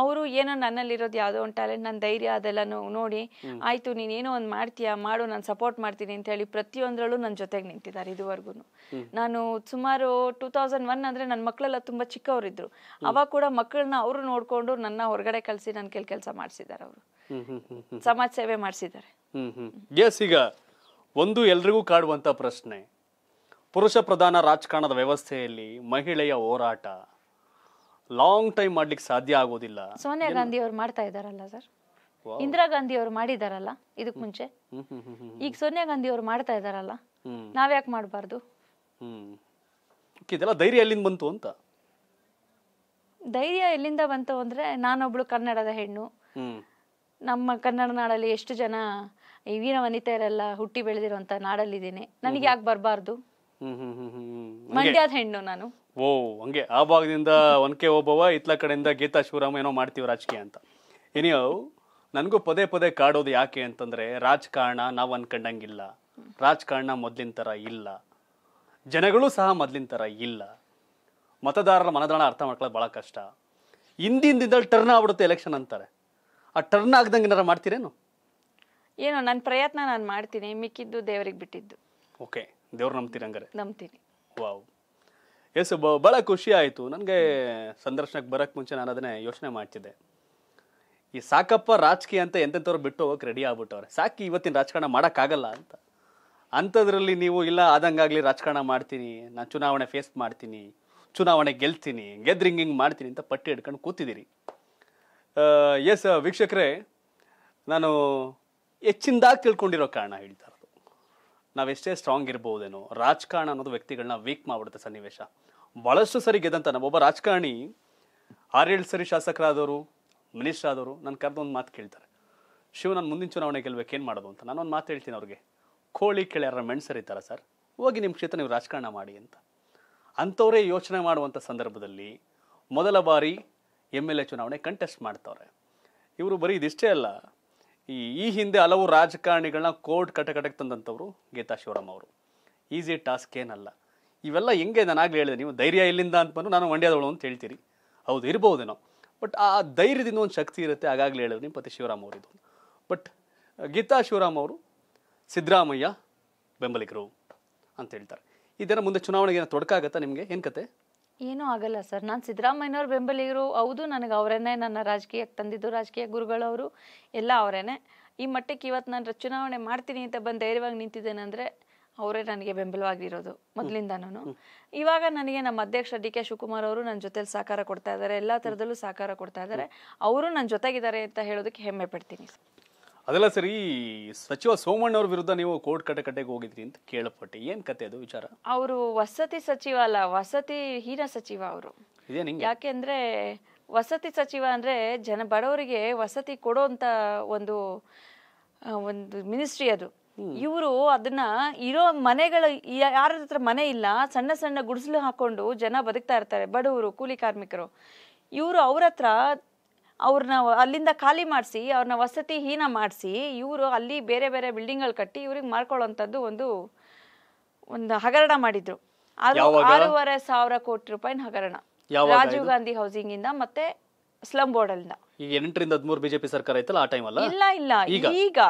ಅವರು ಏನೋ ನನ್ನಲ್ಲಿರೋದು ಯಾವುದೋ ಒಂದು ಟ್ಯಾಲೆಂಟ್ ನನ್ನ ಧೈರ್ಯ ಅದೆಲ್ಲ ನೋಡಿ ಆಯ್ತು ನೀನ್ ಏನೋ ಒಂದ್ ಮಾಡ್ತೀಯಾ ಮಾಡು ನಾನು ಸಪೋರ್ಟ್ ಮಾಡ್ತೀನಿ ಅಂತ ಹೇಳಿ ಪ್ರತಿಯೊಂದರಲ್ಲೂ ನನ್ನ ಜೊತೆಗೆ ನಿಂತಿದ್ದಾರೆ ಇದುವರೆಗೂ ನಾನು ಸುಮಾರು ಟೂ ತೌಸಂಡ್ ಒನ್ ಅಂದ್ರೆ ನನ್ನ ಮಕ್ಕಳೆಲ್ಲ ತುಂಬಾ ಚಿಕ್ಕವರಿದ್ರು ಅವಾಗ ಕೂಡ ಮಕ್ಕಳನ್ನ ಅವರು ನೋಡ್ಕೊಂಡು ನನ್ನ ಹೊರಗಡೆ ಕಳಿಸಿ ನನ್ನ ಕೆಲ ಕೆಲಸ ಮಾಡಿಸಿದ್ದಾರೆ ಅವರು ಸಮಾಜ ಸೇವೆ ಮಾಡಿಸಿದ್ದಾರೆ ಎಸ್ ಈಗ ಒಂದು ಎಲ್ರಿಗೂ ಕಾಡುವಂಥ ಪ್ರಶ್ನೆ ಪುರುಷ ಪ್ರಧಾನ ರಾಜಕಾರಣದ ವ್ಯವಸ್ಥೆಯಲ್ಲಿ ಮಹಿಳೆಯ ಹೋರಾಟ ಲಾಂಗ್ ಟೈಮ್ ಮಾಡ್ಲಿಕ್ಕೆ ಸಾಧ್ಯ ಆಗೋದಿಲ್ಲ ಸೋನಿಯಾ ಗಾಂಧಿ ಅವ್ರು ಮಾಡ್ತಾ ಇದಾರಲ್ಲ ಸರ್ ಇಂದಿರಾ ಗಾಂಧಿ ಅವ್ರು ಮಾಡಿದಾರಲ್ಲ ಇದಕ್ ಮುಂಚೆ ಈಗ ಸೋನಿಯಾ ಗಾಂಧಿ ಅವ್ರು ಮಾಡ್ತಾ ಇದಾರಲ್ಲ ಯಾಕೆ ಮಾಡಬಾರ್ದು ಇದೆಲ್ಲ ಧೈರ್ಯ ಎಲ್ಲಿಂದ ಬಂತು ಅಂತ ಧೈರ್ಯ ಎಲ್ಲಿಂದ ಬಂತು ಅಂದ್ರೆ ನಾನೊಬ್ಳು ಕನ್ನಡದ ಹೆಣ್ಣು ನಮ್ಮ ಕನ್ನಡ ನಾಡಲ್ಲಿ ಎಷ್ಟು ಜನ ಈಗಿನ ವನಿತೆಯರೆಲ್ಲ ಹುಟ್ಟಿ ಬೆಳೆದಿರುವಂತ ನಾಡಲ್ಲಿದ್ದೀನಿ ನನಗೆ ಯಾಕೆ ಬರಬಾರ್ದು ಮಂಡ್ಯದ ಹೆಣ್ಣು ನಾನು ಓ ಹಂಗೆ ಆ ಭಾಗದಿಂದ ಒನಕೆ ಓಬವ್ವ ಇತ್ಲ ಕಡೆಯಿಂದ ಗೀತಾ ಶಿವರಾಮ ಏನೋ ಮಾಡ್ತೀವಿ ರಾಜಕೀಯ ಅಂತ ಏನೋ ನನಗೂ ಪದೇ ಪದೇ ಕಾಡೋದು ಯಾಕೆ ಅಂತಂದ್ರೆ ರಾಜಕಾರಣ ನಾವು ಅನ್ಕೊಂಡಂಗಿಲ್ಲ ರಾಜಕಾರಣ ಮೊದ್ಲಿನ ತರ ಇಲ್ಲ ಜನಗಳು ಸಹ ಮೊದ್ಲಿನ ತರ ಇಲ್ಲ ಮತದಾರರ ಮನದಾಣ ಅರ್ಥ ಮಾಡ್ಕೊಳ್ಳೋದು ಬಹಳ ಕಷ್ಟ ಹಿಂದಿನ ದಿನದಲ್ಲಿ ಟರ್ನ್ ಆಗ್ಬಿಡುತ್ತೆ ಎಲೆಕ್ಷನ್ ಅಂತಾರೆ ಆ ಟರ್ನ್ ಆಗ್ದಂಗೆ ಏನಾರ ಮಾಡ್ತೀರೇನು ಏನೋ ನನ್ನ ಪ್ರಯತ್ನ ನಾನು ಮಾಡ್ತೀನಿ ಮಿಕ್ಕಿದ್ದು ದೇವರಿಗೆ ಬಿಟ್ಟಿದ್ದು ಓಕೆ ದೇವ್ರು ನಂಬ್ತೀರಿ ಹಂಗಾರೆ ನಂಬ್ತೀನಿ ವಾವ್ ಎಸ್ ಭಾಳ ಖುಷಿ ಆಯಿತು ನನಗೆ ಸಂದರ್ಶನಕ್ಕೆ ಬರೋಕ್ಕೆ ಮುಂಚೆ ನಾನು ಅದನ್ನೇ ಯೋಚನೆ ಮಾಡ್ತಿದ್ದೆ ಈ ಸಾಕಪ್ಪ ರಾಜಕೀಯ ಅಂತ ಎಂತೆಂಥವ್ರು ಬಿಟ್ಟು ಹೋಗೋಕೆ ರೆಡಿ ಆಗ್ಬಿಟ್ಟವ್ರೆ ಸಾಕಿ ಇವತ್ತಿನ ರಾಜಕಾರಣ ಮಾಡೋಕ್ಕಾಗಲ್ಲ ಅಂತ ಅಂಥದ್ರಲ್ಲಿ ನೀವು ಇಲ್ಲ ಆದಂಗಾಗಲಿ ರಾಜಕಾರಣ ಮಾಡ್ತೀನಿ ನಾನು ಚುನಾವಣೆ ಫೇಸ್ ಮಾಡ್ತೀನಿ ಚುನಾವಣೆ ಗೆಲ್ತೀನಿ ಗೆದ್ರಿಂಗ್ ಹಿಂಗೆ ಮಾಡ್ತೀನಿ ಅಂತ ಪಟ್ಟಿ ಹಿಡ್ಕೊಂಡು ಕೂತಿದ್ದೀರಿ ಎಸ್ ವೀಕ್ಷಕರೇ ನಾನು ಹೆಚ್ಚಿಂದಾಗಿ ತಿಳ್ಕೊಂಡಿರೋ ಕಾರಣ ಹೇಳ್ತಾ ಇರೋದು ನಾವೆಷ್ಟೇ ಸ್ಟ್ರಾಂಗ್ ಇರ್ಬೋದೇನೋ ರಾಜಕಾರಣ ಅನ್ನೋದು ವ್ಯಕ್ತಿಗಳನ್ನ ವೀಕ್ ಮಾಡಿಬಿಡುತ್ತೆ ಸನ್ನಿವೇಶ ಭಾಳಷ್ಟು ಸರಿ ಗೆದ್ದಂಥ ಒಬ್ಬ ರಾಜಕಾರಣಿ ಆರೇಳು ಸರಿ ಶಾಸಕರಾದವರು ಮಿನಿಸ್ಟರ್ ಆದವರು ನನ್ನ ಕರೆದು ಒಂದು ಮಾತು ಕೇಳ್ತಾರೆ ಶಿವ ನಾನು ಮುಂದಿನ ಚುನಾವಣೆ ಗೆಲ್ಬೇಕು ಮಾಡೋದು ಅಂತ ನಾನು ಒಂದು ಮಾತು ಹೇಳ್ತೀನಿ ಅವ್ರಿಗೆ ಕೋಳಿ ಕೆಳ್ಯಾರ ಮೆಣಸರಿತಾರೆ ಸರ್ ಹೋಗಿ ನಿಮ್ಮ ಕ್ಷೇತ್ರ ನೀವು ರಾಜಕಾರಣ ಮಾಡಿ ಅಂತ ಅಂಥವರೇ ಯೋಚನೆ ಮಾಡುವಂಥ ಸಂದರ್ಭದಲ್ಲಿ ಮೊದಲ ಬಾರಿ ಎಮ್ ಎಲ್ ಎ ಚುನಾವಣೆ ಕಂಟೆಸ್ಟ್ ಮಾಡ್ತವ್ರೆ ಇವರು ಬರೀ ಇದಿಷ್ಟೇ ಅಲ್ಲ ಈ ಈ ಹಿಂದೆ ಹಲವು ರಾಜಕಾರಣಿಗಳನ್ನ ಕೋರ್ಟ್ ಕಟಕಟಕ್ಕೆ ತಂದಂಥವ್ರು ಗೀತಾ ಶಿವರಾಮ್ ಅವರು ಈಸಿ ಟಾಸ್ಕ್ ಏನಲ್ಲ ಇವೆಲ್ಲ ಹೆಂಗೆ ನಾನು ಹೇಳಿದೆ ನೀವು ಧೈರ್ಯ ಇಲ್ಲಿಂದ ಬಂದು ನಾನು ಮಂಡ್ಯದವಳು ಅಂತ ಹೇಳ್ತೀರಿ ಹೌದು ಇರ್ಬೋದೇನೋ ಬಟ್ ಆ ಧೈರ್ಯದಿಂದ ಒಂದು ಶಕ್ತಿ ಇರುತ್ತೆ ಹಾಗಾಗಲೇ ಹೇಳಿದ್ರು ನಿಮ್ಮ ಪತಿ ಶಿವರಾಮ್ ಅವರಿದು ಬಟ್ ಗೀತಾ ಶಿವರಾಮ್ ಅವರು ಸಿದ್ದರಾಮಯ್ಯ ಬೆಂಬಲಿಗರು ಅಂತ ಹೇಳ್ತಾರೆ ಇದನ್ನು ಮುಂದೆ ಚುನಾವಣೆಗೆ ತೊಡಕಾಗತ್ತಾ ನಿಮಗೆ ಏನು ಕತೆ ಏನೂ ಆಗಲ್ಲ ಸರ್ ನಾನು ಸಿದ್ದರಾಮಯ್ಯವ್ರ ಬೆಂಬಲಿಗರು ಹೌದು ನನಗೆ ಅವರೇನೇ ನನ್ನ ರಾಜಕೀಯಕ್ಕೆ ತಂದಿದ್ದು ರಾಜಕೀಯ ಗುರುಗಳವರು ಎಲ್ಲ ಅವರೇನೆ ಈ ಮಟ್ಟಕ್ಕೆ ಇವತ್ತು ನಾನು ಚುನಾವಣೆ ಮಾಡ್ತೀನಿ ಅಂತ ಬಂದು ಧೈರ್ಯವಾಗಿ ನಿಂತಿದ್ದೇನೆಂದರೆ ಅವರೇ ನನಗೆ ಬೆಂಬಲವಾಗಿರೋದು ನಾನು ಇವಾಗ ನನಗೆ ನಮ್ಮ ಅಧ್ಯಕ್ಷ ಡಿ ಕೆ ಶಿವಕುಮಾರ್ ಅವರು ನನ್ನ ಜೊತೆಲಿ ಸಹಕಾರ ಕೊಡ್ತಾ ಇದ್ದಾರೆ ಎಲ್ಲ ಥರದಲ್ಲೂ ಸಹಕಾರ ಕೊಡ್ತಾ ಇದ್ದಾರೆ ಅವರು ನನ್ನ ಜೊತೆಗಿದ್ದಾರೆ ಅಂತ ಹೇಳೋದಕ್ಕೆ ಹೆಮ್ಮೆ ಪಡ್ತೀನಿ ಅದೆಲ್ಲ ಸರಿ ಸಚಿವ ಸೋಮಣ್ಣ ಅವ್ರ ವಿರುದ್ಧ ನೀವು ಕೋರ್ಟ್ ಕಟ್ಟೆ ಕಟ್ಟೆಗೆ ಹೋಗಿದ್ರಿ ಅಂತ ಕೇಳಪಟ್ಟೆ ಏನ್ ಕತೆ ಅದು ವಿಚಾರ ಅವರು ವಸತಿ ಸಚಿವ ಅಲ್ಲ ವಸತಿ ಹೀನ ಸಚಿವ ಅವರು ಯಾಕೆಂದ್ರೆ ವಸತಿ ಸಚಿವ ಅಂದ್ರೆ ಜನ ಬಡವರಿಗೆ ವಸತಿ ಕೊಡೋ ಅಂತ ಒಂದು ಒಂದು ಮಿನಿಸ್ಟ್ರಿ ಅದು ಇವರು ಅದನ್ನ ಇರೋ ಮನೆಗಳು ಯಾರ ಹತ್ರ ಮನೆ ಇಲ್ಲ ಸಣ್ಣ ಸಣ್ಣ ಗುಡಿಸಲು ಹಾಕೊಂಡು ಜನ ಬದುಕ್ತಾ ಇರ್ತಾರೆ ಬಡವರು ಕೂಲಿ ಕಾರ್ಮಿಕರು ಇವರು ಅವ್ರ ಹತ್ರ ಅವ್ರನ್ನ ಅಲ್ಲಿಂದ ಖಾಲಿ ಮಾಡಿಸಿ ಅವ್ರನ್ನ ವಸತಿ ಹೀನ ಮಾಡಿಸಿ ಇವರು ಅಲ್ಲಿ ಬೇರೆ ಬೇರೆ ಬಿಲ್ಡಿಂಗ್ಗಳು ಕಟ್ಟಿ ಇವ್ರಿಗೆ ಮಾರ್ಕೊಳ್ಳೋಂಥದ್ದು ಒಂದು ಒಂದು ಹಗರಣ ಮಾಡಿದ್ರು ಆರು ಆರೂವರೆ ಸಾವಿರ ಕೋಟಿ ರೂಪಾಯಿನ ಹಗರಣ ರಾಜೀವ್ ಗಾಂಧಿ ಹೌಸಿಂಗ್ ಇಂದ ಮತ್ತೆ ಸ್ಲಂ ಬೋರ್ಡ್ ಅಲ್ಲಿಂದ ಈಗ ಎಂಟರಿಂದ ಹದಿಮೂರು ಬಿಜೆಪಿ ಸರ್ಕಾರ ಇತ್ತಲ್ಲ ಆ ಟೈಮ್ ಅಲ್ಲ ಇಲ್ಲ ಇಲ್ಲ ಈಗ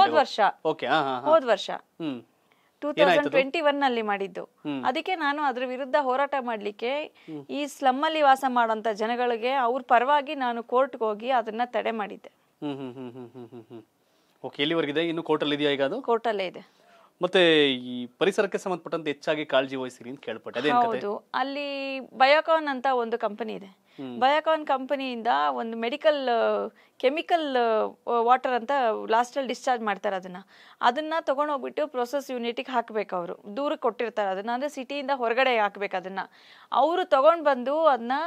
ಹೋದ್ ವರ್ಷ ಹೋದ್ ವರ್ಷ ಟೂ ತೌಸಂಡ್ ಟ್ವೆಂಟಿ ಒನ್ ಅಲ್ಲಿ ಮಾಡಿದ್ದು ಅದಕ್ಕೆ ನಾನು ಅದ್ರ ವಿರುದ್ಧ ಹೋರಾಟ ಮಾಡ್ಲಿಕ್ಕೆ ಈ ಸ್ಲಮ್ ಅಲ್ಲಿ ವಾಸ ಮಾಡುವಂತ ಜನಗಳಿಗೆ ಅವ್ರ ಪರವಾಗಿ ನಾನು ಕೋರ್ಟ್ಗೆ ಹೋಗಿ ಅದನ್ನ ತಡೆ ಮಾಡಿದ್ದೆ ಓಕೆ ಎಲ್ಲಿವರೆಗಿದೆ ಇನ್ನು ಕೋರ್ಟಲ್ಲಿ ಇದೆಯಾ ಈಗ ಅದು ಕೋರ್ಟಲ್ಲೇ ಇದೆ ಮತ್ತೆ ಈ ಪರಿಸರಕ್ಕೆ ಸಂಬಂಧಪಟ್ಟಂತೆ ಹೆಚ್ಚಾಗಿ ಕಾಳಜಿ ವಹಿಸಿರಿ ಅಂತ ಕೇಳ್ಪಟ್ಟೆ ಅದೇನ್ ಹೌದು ಅಲ್ಲಿ ಬಯೋಕಾನ್ ಅಂತ ಒಂದು ಕಂಪನಿ ಇದೆ ಬಯಾಕಾನ್ ಕಂಪನಿಯಿಂದ ಒಂದು ಮೆಡಿಕಲ್ ಕೆಮಿಕಲ್ ವಾಟರ್ ಅಂತ ಅಲ್ಲಿ ಡಿಸ್ಚಾರ್ಜ್ ಮಾಡ್ತಾರೆ ಅದನ್ನ ಅದನ್ನ ತೊಗೊಂಡು ಹೋಗ್ಬಿಟ್ಟು ಪ್ರೊಸೆಸ್ ಯೂನಿಟಿಗೆ ಹಾಕಬೇಕು ಅವರು ದೂರ ಕೊಟ್ಟಿರ್ತಾರೆ ಅದನ್ನ ಅಂದ್ರೆ ಸಿಟಿಯಿಂದ ಹೊರಗಡೆ ಹಾಕಬೇಕು ಅದನ್ನ ಅವರು ತೊಗೊಂಡು ಬಂದು ಅದನ್ನ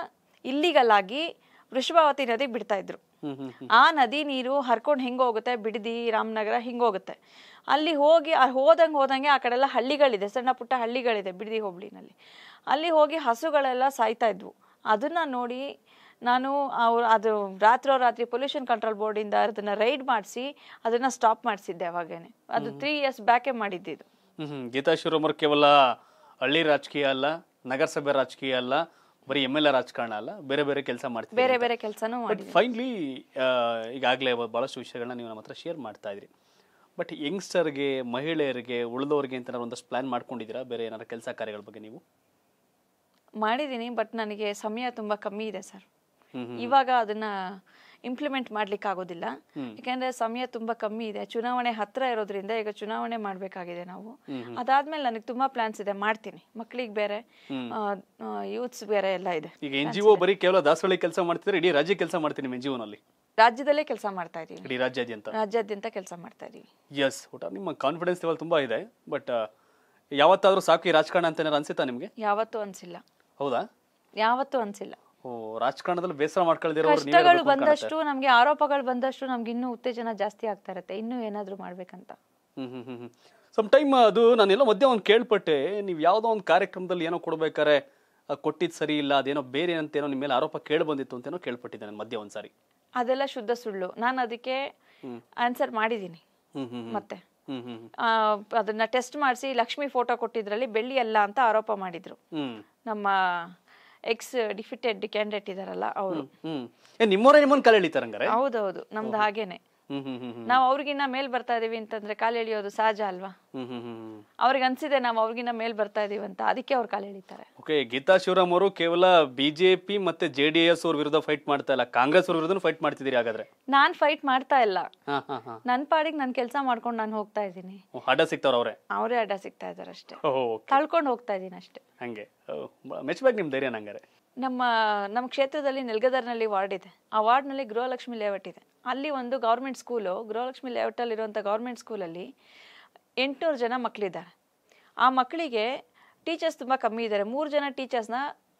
ಇಲ್ಲಿಗಲ್ ಆಗಿ ವೃಷಭಾವತಿ ನದಿ ಬಿಡ್ತಾ ಇದ್ರು ಆ ನದಿ ನೀರು ಹರ್ಕೊಂಡು ಹೆಂಗ ಹೋಗುತ್ತೆ ಬಿಡದಿ ರಾಮನಗರ ಹಿಂಗೆ ಹೋಗುತ್ತೆ ಅಲ್ಲಿ ಹೋಗಿ ಹೋದಂಗೆ ಹೋದಂಗೆ ಆ ಕಡೆ ಎಲ್ಲ ಹಳ್ಳಿಗಳಿದೆ ಸಣ್ಣ ಪುಟ್ಟ ಹಳ್ಳಿಗಳಿದೆ ಬಿಡದಿ ಹೋಬಳಿನಲ್ಲಿ ಅಲ್ಲಿ ಹೋಗಿ ಹಸುಗಳೆಲ್ಲ ಸಾಯ್ತಾ ಇದ್ವು ಅದನ್ನ ನೋಡಿ ನಾನು ಅವ್ರು ಅದು ರಾತ್ರೋ ರಾತ್ರಿ ಪೊಲ್ಯೂಷನ್ ಕಂಟ್ರೋಲ್ ಬೋರ್ಡಿಂದ ಅದನ್ನ ರೈಡ್ ಮಾಡಿಸಿ ಅದನ್ನ ಸ್ಟಾಪ್ ಮಾಡಿಸಿದ್ದೆ ಅವಾಗೇನೆ ಅದು ತ್ರೀ ಇಯರ್ಸ್ ಬ್ಯಾಕೇ ಮಾಡಿದ್ದಿದ್ದು ಗೀತಾ ಶಿವರಾಮರ್ ಕೇವಲ ಹಳ್ಳಿ ರಾಜಕೀಯ ಅಲ್ಲ ನಗರಸಭೆ ರಾಜಕೀಯ ಅಲ್ಲ ಬರೀ ಎಮ್ ಎಲ್ ಎ ರಾಜಕಾರಣ ಅಲ್ಲ ಬೇರೆ ಬೇರೆ ಕೆಲಸ ಮಾಡ್ತೀವಿ ಬೇರೆ ಬೇರೆ ಕೆಲಸನೂ ಫೈನ್ಲಿ ಈಗಾಗಲೇ ಭಾಳಷ್ಟು ವಿಷಯಗಳನ್ನ ನೀವು ನಮ್ಮ ಹತ್ರ ಶೇರ್ ಮಾಡ್ತಾ ಇದ್ರಿ ಬಟ್ ಯಂಗ್ಸ್ಟರ್ಗೆ ಮಹಿಳೆಯರಿಗೆ ಉಳಿದವರಿಗೆ ಅಂತ ಒಂದಷ್ಟು ಪ್ಲಾನ್ ಮಾಡ್ಕೊಂಡಿದ್ದೀರಾ ಬೇರೆ ಏನಾದ್ರು ಕೆಲಸ ಕಾರ್ಯಗಳ ಬಗ್ಗೆ ನೀವು ಮಾಡಿದ್ದೀನಿ ಬಟ್ ನನಗೆ ಸಮಯ ತುಂಬ ಕಮ್ಮಿ ಇದೆ ಸರ್ ಇವಾಗ ಅದನ್ನ ಇಂಪ್ಲಿಮೆಂಟ್ ಮಾಡ್ಲಿಕ್ಕೆ ಆಗೋದಿಲ್ಲ ಯಾಕಂದ್ರೆ ಸಮಯ ತುಂಬಾ ಕಮ್ಮಿ ಇದೆ ಚುನಾವಣೆ ಹತ್ರ ಇರೋದ್ರಿಂದ ಈಗ ಚುನಾವಣೆ ಮಾಡ್ಬೇಕಾಗಿದೆ ನಾವು ಅದಾದ್ಮೇಲೆ ನನಗೆ ತುಂಬಾ ಪ್ಲಾನ್ಸ್ ಇದೆ ಮಾಡ್ತೀನಿ ಮಕ್ಕಳಿಗೆ ಬೇರೆ ಯೂತ್ಸ್ ಬೇರೆ ಎಲ್ಲ ಇದೆ ಈಗ ಎನ್ ಜಿ ಓ ಬರೀ ಕೇವಲ ದಾಸವಾಳಿ ಕೆಲಸ ಮಾಡ್ತಿದ್ರೆ ಇಡೀ ರಾಜ್ಯ ಕೆಲಸ ಮಾಡ್ತೀನಿ ಜಿ ಓನಲ್ಲಿ ರಾಜ್ಯದಲ್ಲೇ ಕೆಲಸ ಮಾಡ್ತಾ ಇದೀವಿ ಇಡೀ ರಾಜ್ಯಾದ್ಯಂತ ರಾಜ್ಯಾದ್ಯಂತ ಕೆಲಸ ಮಾಡ್ತಾ ಇದೀವಿ ಎಸ್ ಊಟ ನಿಮ್ಮ ಕಾನ್ಫಿಡೆನ್ಸ್ ಲೆವೆಲ್ ತುಂಬಾ ಇದೆ ಬಟ್ ಯಾವತ್ತಾದ್ರೂ ಸಾಕು ಈ ರಾಜಕಾರಣ ಅಂತ ಏನಾದ್ರು ಅನ್ಸುತ್ತಾ ನಿಮಗೆ ಯಾವತ್ತೂ ಅನ್ಸಿಲ್ಲ ಹೌದಾ ಯಾವತ್ತು ಅನ್ಸಿಲ್ಲ ಓ ರಾಜಕಾರಣದಲ್ಲಿ ಬೇಸರ ಕಷ್ಟಗಳು ಬಂದಷ್ಟು ನಮ್ಗೆ ಆರೋಪಗಳು ಬಂದಷ್ಟು ನಮ್ಗೆ ಇನ್ನೂ ಉತ್ತೇಜನ ಜಾಸ್ತಿ ಆಗ್ತಾ ಇರತ್ತೆ ಇನ್ನೂ ಏನಾದ್ರೂ ಮಾಡ್ಬೇಕಂತ ಹ್ಮ್ ಹ್ಮ್ ಹ್ಮ್ ಸಮ್ ಟೈಮ್ ಅದು ನಾನೆಲ್ಲ ಮಧ್ಯೆ ಒಂದು ಕೇಳ್ಪಟ್ಟೆ ನೀವು ಯಾವುದೋ ಒಂದು ಕಾರ್ಯಕ್ರಮದಲ್ಲಿ ಏನೋ ಕೊಡ್ಬೇಕಾರೆ ಕೊಟ್ಟಿದ್ ಸರಿ ಇಲ್ಲ ಅದೇನೋ ಬೇರೆ ಅಂತೇನೋ ನಿಮ್ಮ ಮೇಲೆ ಆರೋಪ ಕೇಳಿ ಬಂದಿತ್ತು ಅಂತ ಏನೋ ಕೇಳ್ಪಟ್ಟಿದ್ದೆ ನಾನು ಮಧ್ಯೆ ಒಂದ್ಸಾರಿ ಅದೆಲ್ಲ ಶುದ್ಧ ಸುಳ್ಳು ನಾನು ಅದಕ್ಕೆ ಆನ್ಸರ್ ಮಾಡಿದ್ದೀನಿ ಮತ್ತೆ ಅದನ್ನ ಟೆಸ್ಟ್ ಮಾಡಿಸಿ ಲಕ್ಷ್ಮಿ ಫೋಟೋ ಕೊಟ್ಟಿದ್ರಲ್ಲಿ ಬೆಳ್ಳಿ ಅಲ್ಲ ಅಂತ ಆರೋಪ ಮಾಡಿದ್ರು ನಮ್ಮ ಎಕ್ಸ್ ಡಿಫಿಟೆಡ್ ಕ್ಯಾಂಡಿಡೇಟ್ ಇದಾರಲ್ಲ ಅವರು ನಿಮ್ಮ ಹೌದೌದು ನಮ್ದು ಹಾಗೇನೆ ನಾವ್ ಅವ್ರಿಗಿನ್ನ ಮೇಲ್ ಬರ್ತಾ ಇದೀವಿ ಅಂತಂದ್ರೆ ಕಾಲ್ ಎಳಿಯೋದು ಸಹಜ ಅಲ್ವಾ ಅವ್ರಿಗೆ ಅನ್ಸಿದೆ ನಾವು ಅವ್ರಿಗಿನ್ನ ಮೇಲ್ ಬರ್ತಾ ಇದೀವಿ ಅಂತ ಅದಕ್ಕೆ ಅವ್ರು ಕಾಲು ಎಳಿತಾರೆ ಓಕೆ ಗೀತಾ ಶಿವರಾಮ್ ಅವರು ಕೇವಲ ಬಿಜೆಪಿ ಮತ್ತೆ ಜೆ ಡಿ ಎಸ್ ಅವ್ರ ವಿರುದ್ಧ ಫೈಟ್ ಮಾಡ್ತಾ ಇಲ್ಲ ಕಾಂಗ್ರೆಸ್ ಅವ್ರ ವಿರುದ್ಧ ಫೈಟ್ ಮಾಡ್ತಿದ್ದೀರಿ ಹಾಗಾದ್ರೆ ನಾನ್ ಫೈಟ್ ಮಾಡ್ತಾ ಇಲ್ಲ ನನ್ ಪಾಡಿಗೆ ನನ್ ಕೆಲಸ ಮಾಡ್ಕೊಂಡು ನಾನು ಹೋಗ್ತಾ ಇದ್ದೀನಿ ಅಡ್ಡ ಸಿಗ್ತಾವ್ರ ಅವ್ರೆ ಅವರೇ ಅಡ್ಡ ಸಿಗ್ತಾ ಇದಾರೆ ಅಷ್ಟೇ ತಳ್ಕೊಂಡು ಹೋಗ್ತಾ ಇದೀನಿ ಅಷ್ಟೇ ಹಂಗೆ ಮೆಚ್ಚಬೇಕು ನಿಮ್ ಧೈರ್ಯ ನಂಗಾರೆ ನಮ್ಮ ನಮ್ಮ ಕ್ಷೇತ್ರದಲ್ಲಿ ನೆಲ್ಗದರ್ನಲ್ಲಿ ವಾರ್ಡ್ ಇದೆ ಆ ವಾರ್ಡ್ನಲ್ಲಿ ಗೃಹಲಕ್ಷ್ಮಿ ಲೇಔಟ್ ಇದೆ ಅಲ್ಲಿ ಒಂದು ಗೌರ್ಮೆಂಟ್ ಸ್ಕೂಲು ಗೃಹಲಕ್ಷ್ಮಿ ಲೇಔಟಲ್ಲಿರುವಂಥ ಗೌರ್ಮೆಂಟ್ ಸ್ಕೂಲಲ್ಲಿ ಎಂಟುನೂರು ಜನ ಮಕ್ಕಳಿದ್ದಾರೆ ಆ ಮಕ್ಕಳಿಗೆ ಟೀಚರ್ಸ್ ತುಂಬ ಕಮ್ಮಿ ಇದ್ದಾರೆ ಮೂರು ಜನ ಟೀಚರ್ಸ್ನ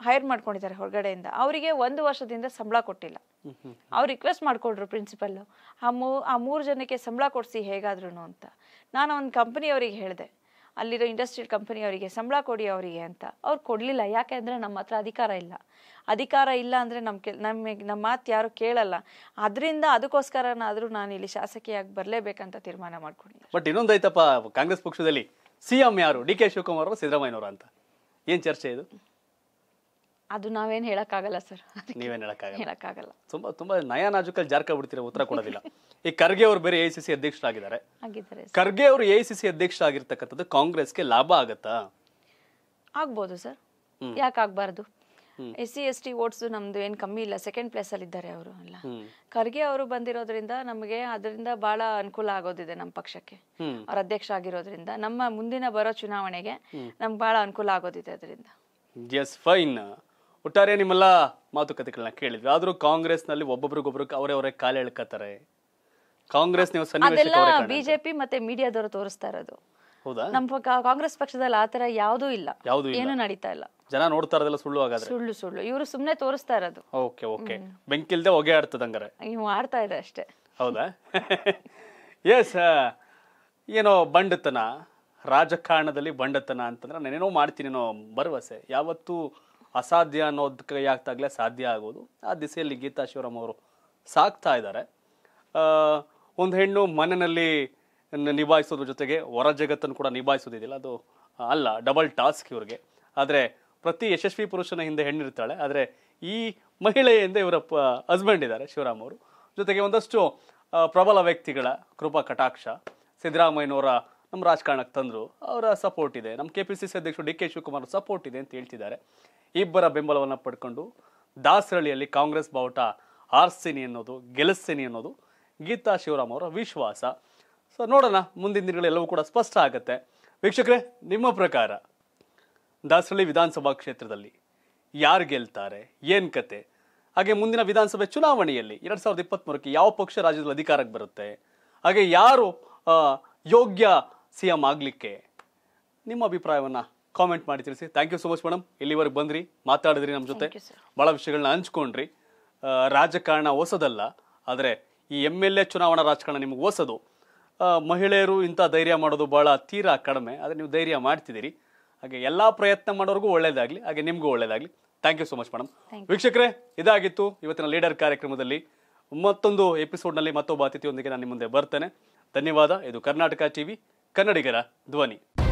ಹೈರ್ ಮಾಡ್ಕೊಂಡಿದ್ದಾರೆ ಹೊರಗಡೆಯಿಂದ ಅವರಿಗೆ ಒಂದು ವರ್ಷದಿಂದ ಸಂಬಳ ಕೊಟ್ಟಿಲ್ಲ ಅವ್ರು ರಿಕ್ವೆಸ್ಟ್ ಮಾಡಿಕೊಡ್ರು ಪ್ರಿನ್ಸಿಪಲ್ಲು ಆ ಮೂ ಆ ಮೂರು ಜನಕ್ಕೆ ಸಂಬಳ ಕೊಡಿಸಿ ಹೇಗಾದ್ರೂ ಅಂತ ನಾನು ಒಂದು ಕಂಪ್ನಿಯವರಿಗೆ ಹೇಳಿದೆ ಅಲ್ಲಿರೋ ಇಂಡಸ್ಟ್ರಿಯಲ್ ಕಂಪನಿ ಅವರಿಗೆ ಸಂಬಳ ಕೊಡಿ ಅವರಿಗೆ ಅಂತ ಅವ್ರು ಕೊಡಲಿಲ್ಲ ಯಾಕೆ ಅಂದರೆ ನಮ್ಮ ಹತ್ರ ಅಧಿಕಾರ ಇಲ್ಲ ಅಧಿಕಾರ ಇಲ್ಲ ಅಂದರೆ ನಮ್ಮ ಕೆ ನಮಗೆ ನಮ್ಮ ಮಾತು ಯಾರು ಕೇಳಲ್ಲ ಅದರಿಂದ ಅದಕ್ಕೋಸ್ಕರನಾದರೂ ನಾನು ಇಲ್ಲಿ ಶಾಸಕಿಯಾಗಿ ಬರಲೇಬೇಕಂತ ತೀರ್ಮಾನ ಮಾಡ್ಕೊಂಡಿದ್ದೆ ಬಟ್ ಇನ್ನೊಂದೈತಪ್ಪ ಕಾಂಗ್ರೆಸ್ ಪಕ್ಷದಲ್ಲಿ ಸಿ ಯಾರು ಡಿ ಕೆ ಶಿವಕುಮಾರ್ ಅವರು ಸಿದ್ದರಾಮಯ್ಯನವರು ಅಂತ ಏನು ಚರ್ಚೆ ಇದು ಅದು ನಾವೇನು ಹೇಳೋಕ್ಕಾಗಲ್ಲ ಸರ್ ನೀವೇನು ಹೇಳಕ್ಕಾಗಲ್ಲ ತುಂಬ ತುಂಬಾ ತುಂಬಾ ನಯ ನಾಜುಕಲ್ಲಿ ಜಾರ್ಕ ಬಿಡ್ತೀರಾ ಉತ್ತರ ಕೊಡೋದಿಲ್ಲ ಈ ಖರ್ಗೆ ಅವರು ಬೇರೆ ಎ ಸಿ ಸಿ ಅಧ್ಯಕ್ಷರಾಗಿದ್ದಾರೆ ಖರ್ಗೆ ಅವರು ಎ ಸಿ ಸಿ ಅಧ್ಯಕ್ಷರಾಗಿರ್ತಕ್ಕಂಥದ್ದು ಕಾಂಗ್ರೆಸ್ಗೆ ಲಾಭ ಆಗತ್ತಾ ಆಗ್ಬೋದು ಸರ್ ಯಾಕೆ ಆಗ್ಬಾರ್ದು S C S T votes ನಮ್ದು ಏನು ಕಮ್ಮಿ ಇಲ್ಲ ಸೆಕೆಂಡ್ ಪ್ಲೇಸ್ ಅಲ್ಲಿ ಇದ್ದಾರೆ ಅವರು ಅಲ್ಲ ಖರ್ಗೆ ಅವರು ಬಂದಿರೋದ್ರಿಂದ ನಮಗೆ ಅದರಿಂದ ಬಹಳ ಅನುಕೂಲ ಆಗೋದಿದೆ ನಮ್ಮ ಪಕ್ಷಕ್ಕೆ ಅವ್ರ ಅಧ್ಯಕ್ಷ ಆಗಿರೋದ್ರಿಂದ ನಮ್ಮ ಮುಂದಿನ ಬರೋ ಚುನಾವಣೆಗೆ ನಮ್ಗೆ ಬಹಳ ಅನುಕೂಲ ಆಗೋದಿದೆ ಅದರಿಂದ ಎಸ್ ಫೈನ್ ಒಟ್ಟಾರೆ ನಿಮ್ಮೆಲ್ಲ ಮಾತುಕತೆಗಳನ್ನ ಕೇಳಿದ್ವಿ ಆದರೂ ಕಾಂಗ್ರೆಸ್ನಲ್ಲಿ ಒಬ್ಬೊಬ್ರಿಗೊಬ್ರು ಅವರೇ ಕಾಲ ಎಳ್ಕತ್ತಾರೆ ಕಾಂಗ್ರೆಸ್ ನೀವು ಸನ್ನಿವೇಶ ಬಿಜೆಪಿ ಮತ್ತೆ ಮೀಡಿಯಾದವರು ತೋರಿಸ್ತಾ ಇರೋದು ಹೌದಾ ನಮ್ಮ ಕಾಂಗ್ರೆಸ್ ಪಕ್ಷದಲ್ಲಿ ಆತರ ಯಾವುದೂ ಇಲ್ಲ ಯಾವುದು ಏನು ನಡೀತಾ ಇಲ್ಲ ಜನ ನೋಡ್ತಾ ಸುಳ್ಳು ಆಗಾದ್ರೆ ಸುಳ್ಳು ಸುಳ್ಳು ಇವರು ಸುಮ್ಮನೆ ತೋರಿಸ್ತಾ ಇರೋದು ಓಕೆ ಓಕೆ ಬೆಂಕಿಲ್ದೆ ಹೊಗೆ ಆಡ್ತದಂಗಾರೆ ನೀವು ಆಡ್ತಾ ಇದೆ ಅಷ್ಟೇ ಹೌದಾ ಎಸ್ ಏನೋ ಬಂಡತನ ರಾಜಕಾರಣದಲ್ಲಿ ಬಂಡತನ ಅಂತಂದ್ರೆ ನಾನೇನೋ ಮಾಡ್ತೀನಿ ಏನೋ ಭರವಸೆ ಯಾವತ್ತೂ ಅಸಾಧ್ಯ ಅನ್ನೋದಕ್ಕೆ ಕೈ ಆಗ್ತಾಗಲೇ ಸಾಧ್ಯ ಆಗೋದು ಆ ದಿಸೆಯಲ್ಲಿ ಗೀತಾ ಶಿವರಾಮ್ ಅವರು ಸಾಕ್ತಾ ಇದ್ದಾರೆ ಒಂದು ಹೆಣ್ಣು ಮನೆಯಲ್ಲಿ ನಿಭಾಯಿಸೋದ್ರ ಜೊತೆಗೆ ಹೊರ ಜಗತ್ತನ್ನು ಕೂಡ ನಿಭಾಯಿಸೋದಿದೆಯಲ್ಲ ಅದು ಅಲ್ಲ ಡಬಲ್ ಟಾಸ್ಕ್ ಇವ್ರಿಗೆ ಆದರೆ ಪ್ರತಿ ಯಶಸ್ವಿ ಪುರುಷನ ಹಿಂದೆ ಹೆಣ್ಣಿರ್ತಾಳೆ ಆದರೆ ಈ ಮಹಿಳೆ ಇವರ ಪ ಹಸ್ಬೆಂಡ್ ಇದ್ದಾರೆ ಶಿವರಾಮ್ ಅವರು ಜೊತೆಗೆ ಒಂದಷ್ಟು ಪ್ರಬಲ ವ್ಯಕ್ತಿಗಳ ಕೃಪಾ ಕಟಾಕ್ಷ ಸಿದ್ದರಾಮಯ್ಯನವರ ನಮ್ಮ ರಾಜಕಾರಣಕ್ಕೆ ತಂದರು ಅವರ ಸಪೋರ್ಟ್ ಇದೆ ನಮ್ಮ ಕೆ ಪಿ ಸಿ ಸಿ ಅಧ್ಯಕ್ಷರು ಡಿ ಕೆ ಶಿವಕುಮಾರ್ ಸಪೋರ್ಟ್ ಇದೆ ಅಂತ ಹೇಳ್ತಿದ್ದಾರೆ ಇಬ್ಬರ ಬೆಂಬಲವನ್ನು ಪಡ್ಕೊಂಡು ದಾಸರಳ್ಳಿಯಲ್ಲಿ ಕಾಂಗ್ರೆಸ್ ಬಾವುಟ ಆರಿಸ್ತೀನಿ ಅನ್ನೋದು ಗೆಲ್ಲಿಸ್ತೀನಿ ಅನ್ನೋದು ಗೀತಾ ಶಿವರಾಮ್ ಅವರ ವಿಶ್ವಾಸ ಸೊ ನೋಡೋಣ ಮುಂದಿನ ದಿನಗಳಲ್ಲಿ ಎಲ್ಲವೂ ಕೂಡ ಸ್ಪಷ್ಟ ಆಗುತ್ತೆ ವೀಕ್ಷಕರೇ ನಿಮ್ಮ ಪ್ರಕಾರ ದಾಸರಳ್ಳಿ ವಿಧಾನಸಭಾ ಕ್ಷೇತ್ರದಲ್ಲಿ ಯಾರು ಗೆಲ್ತಾರೆ ಏನು ಕತೆ ಹಾಗೆ ಮುಂದಿನ ವಿಧಾನಸಭೆ ಚುನಾವಣೆಯಲ್ಲಿ ಎರಡು ಸಾವಿರದ ಇಪ್ಪತ್ತ್ಮೂರಕ್ಕೆ ಯಾವ ಪಕ್ಷ ರಾಜ್ಯದಲ್ಲಿ ಅಧಿಕಾರಕ್ಕೆ ಬರುತ್ತೆ ಹಾಗೆ ಯಾರು ಯೋಗ್ಯ ಸಿ ಎಂ ಆಗಲಿಕ್ಕೆ ನಿಮ್ಮ ಅಭಿಪ್ರಾಯವನ್ನು ಕಾಮೆಂಟ್ ಮಾಡಿ ತಿಳಿಸಿ thank you so much madam ಇಲ್ಲಿವರೆಗೆ ಬಂದ್ರಿ ಮಾತಾಡಿದ್ರಿ ನಮ್ಮ ಜೊತೆ ಭಾಳ ವಿಷಯಗಳನ್ನ ಹಂಚ್ಕೊಂಡ್ರಿ ರಾಜಕಾರಣ ಹೊಸದಲ್ಲ ಆದರೆ ಈ ಎಮ್ ಎಲ್ ಎ ಚುನಾವಣಾ ರಾಜಕಾರಣ ನಿಮಗೆ ಹೊಸದು ಮಹಿಳೆಯರು ಇಂಥ ಧೈರ್ಯ ಮಾಡೋದು ಭಾಳ ತೀರಾ ಕಡಿಮೆ ಆದರೆ ನೀವು ಧೈರ್ಯ ಮಾಡ್ತಿದ್ದೀರಿ ಹಾಗೆ ಎಲ್ಲ ಪ್ರಯತ್ನ ಮಾಡೋರಿಗೂ ಒಳ್ಳೇದಾಗಲಿ ಹಾಗೆ ನಿಮಗೂ ಒಳ್ಳೇದಾಗಲಿ thank you so much madam ವೀಕ್ಷಕರೇ ಇದಾಗಿತ್ತು ಇವತ್ತಿನ ಲೀಡರ್ ಕಾರ್ಯಕ್ರಮದಲ್ಲಿ ಮತ್ತೊಂದು ಎಪಿಸೋಡ್ನಲ್ಲಿ ಮತ್ತೊಬ್ಬ ಅತಿಥಿಯೊಂದಿಗೆ ನಾನು ನಿಮ್ಮ ಮುಂದೆ ಬರ್ತೇನೆ ಧನ್ಯವಾದ ಇದು ಕರ್ನಾಟಕ ಟಿವಿ ಕನ್ನಡಿಗರ ಧ್ವನಿ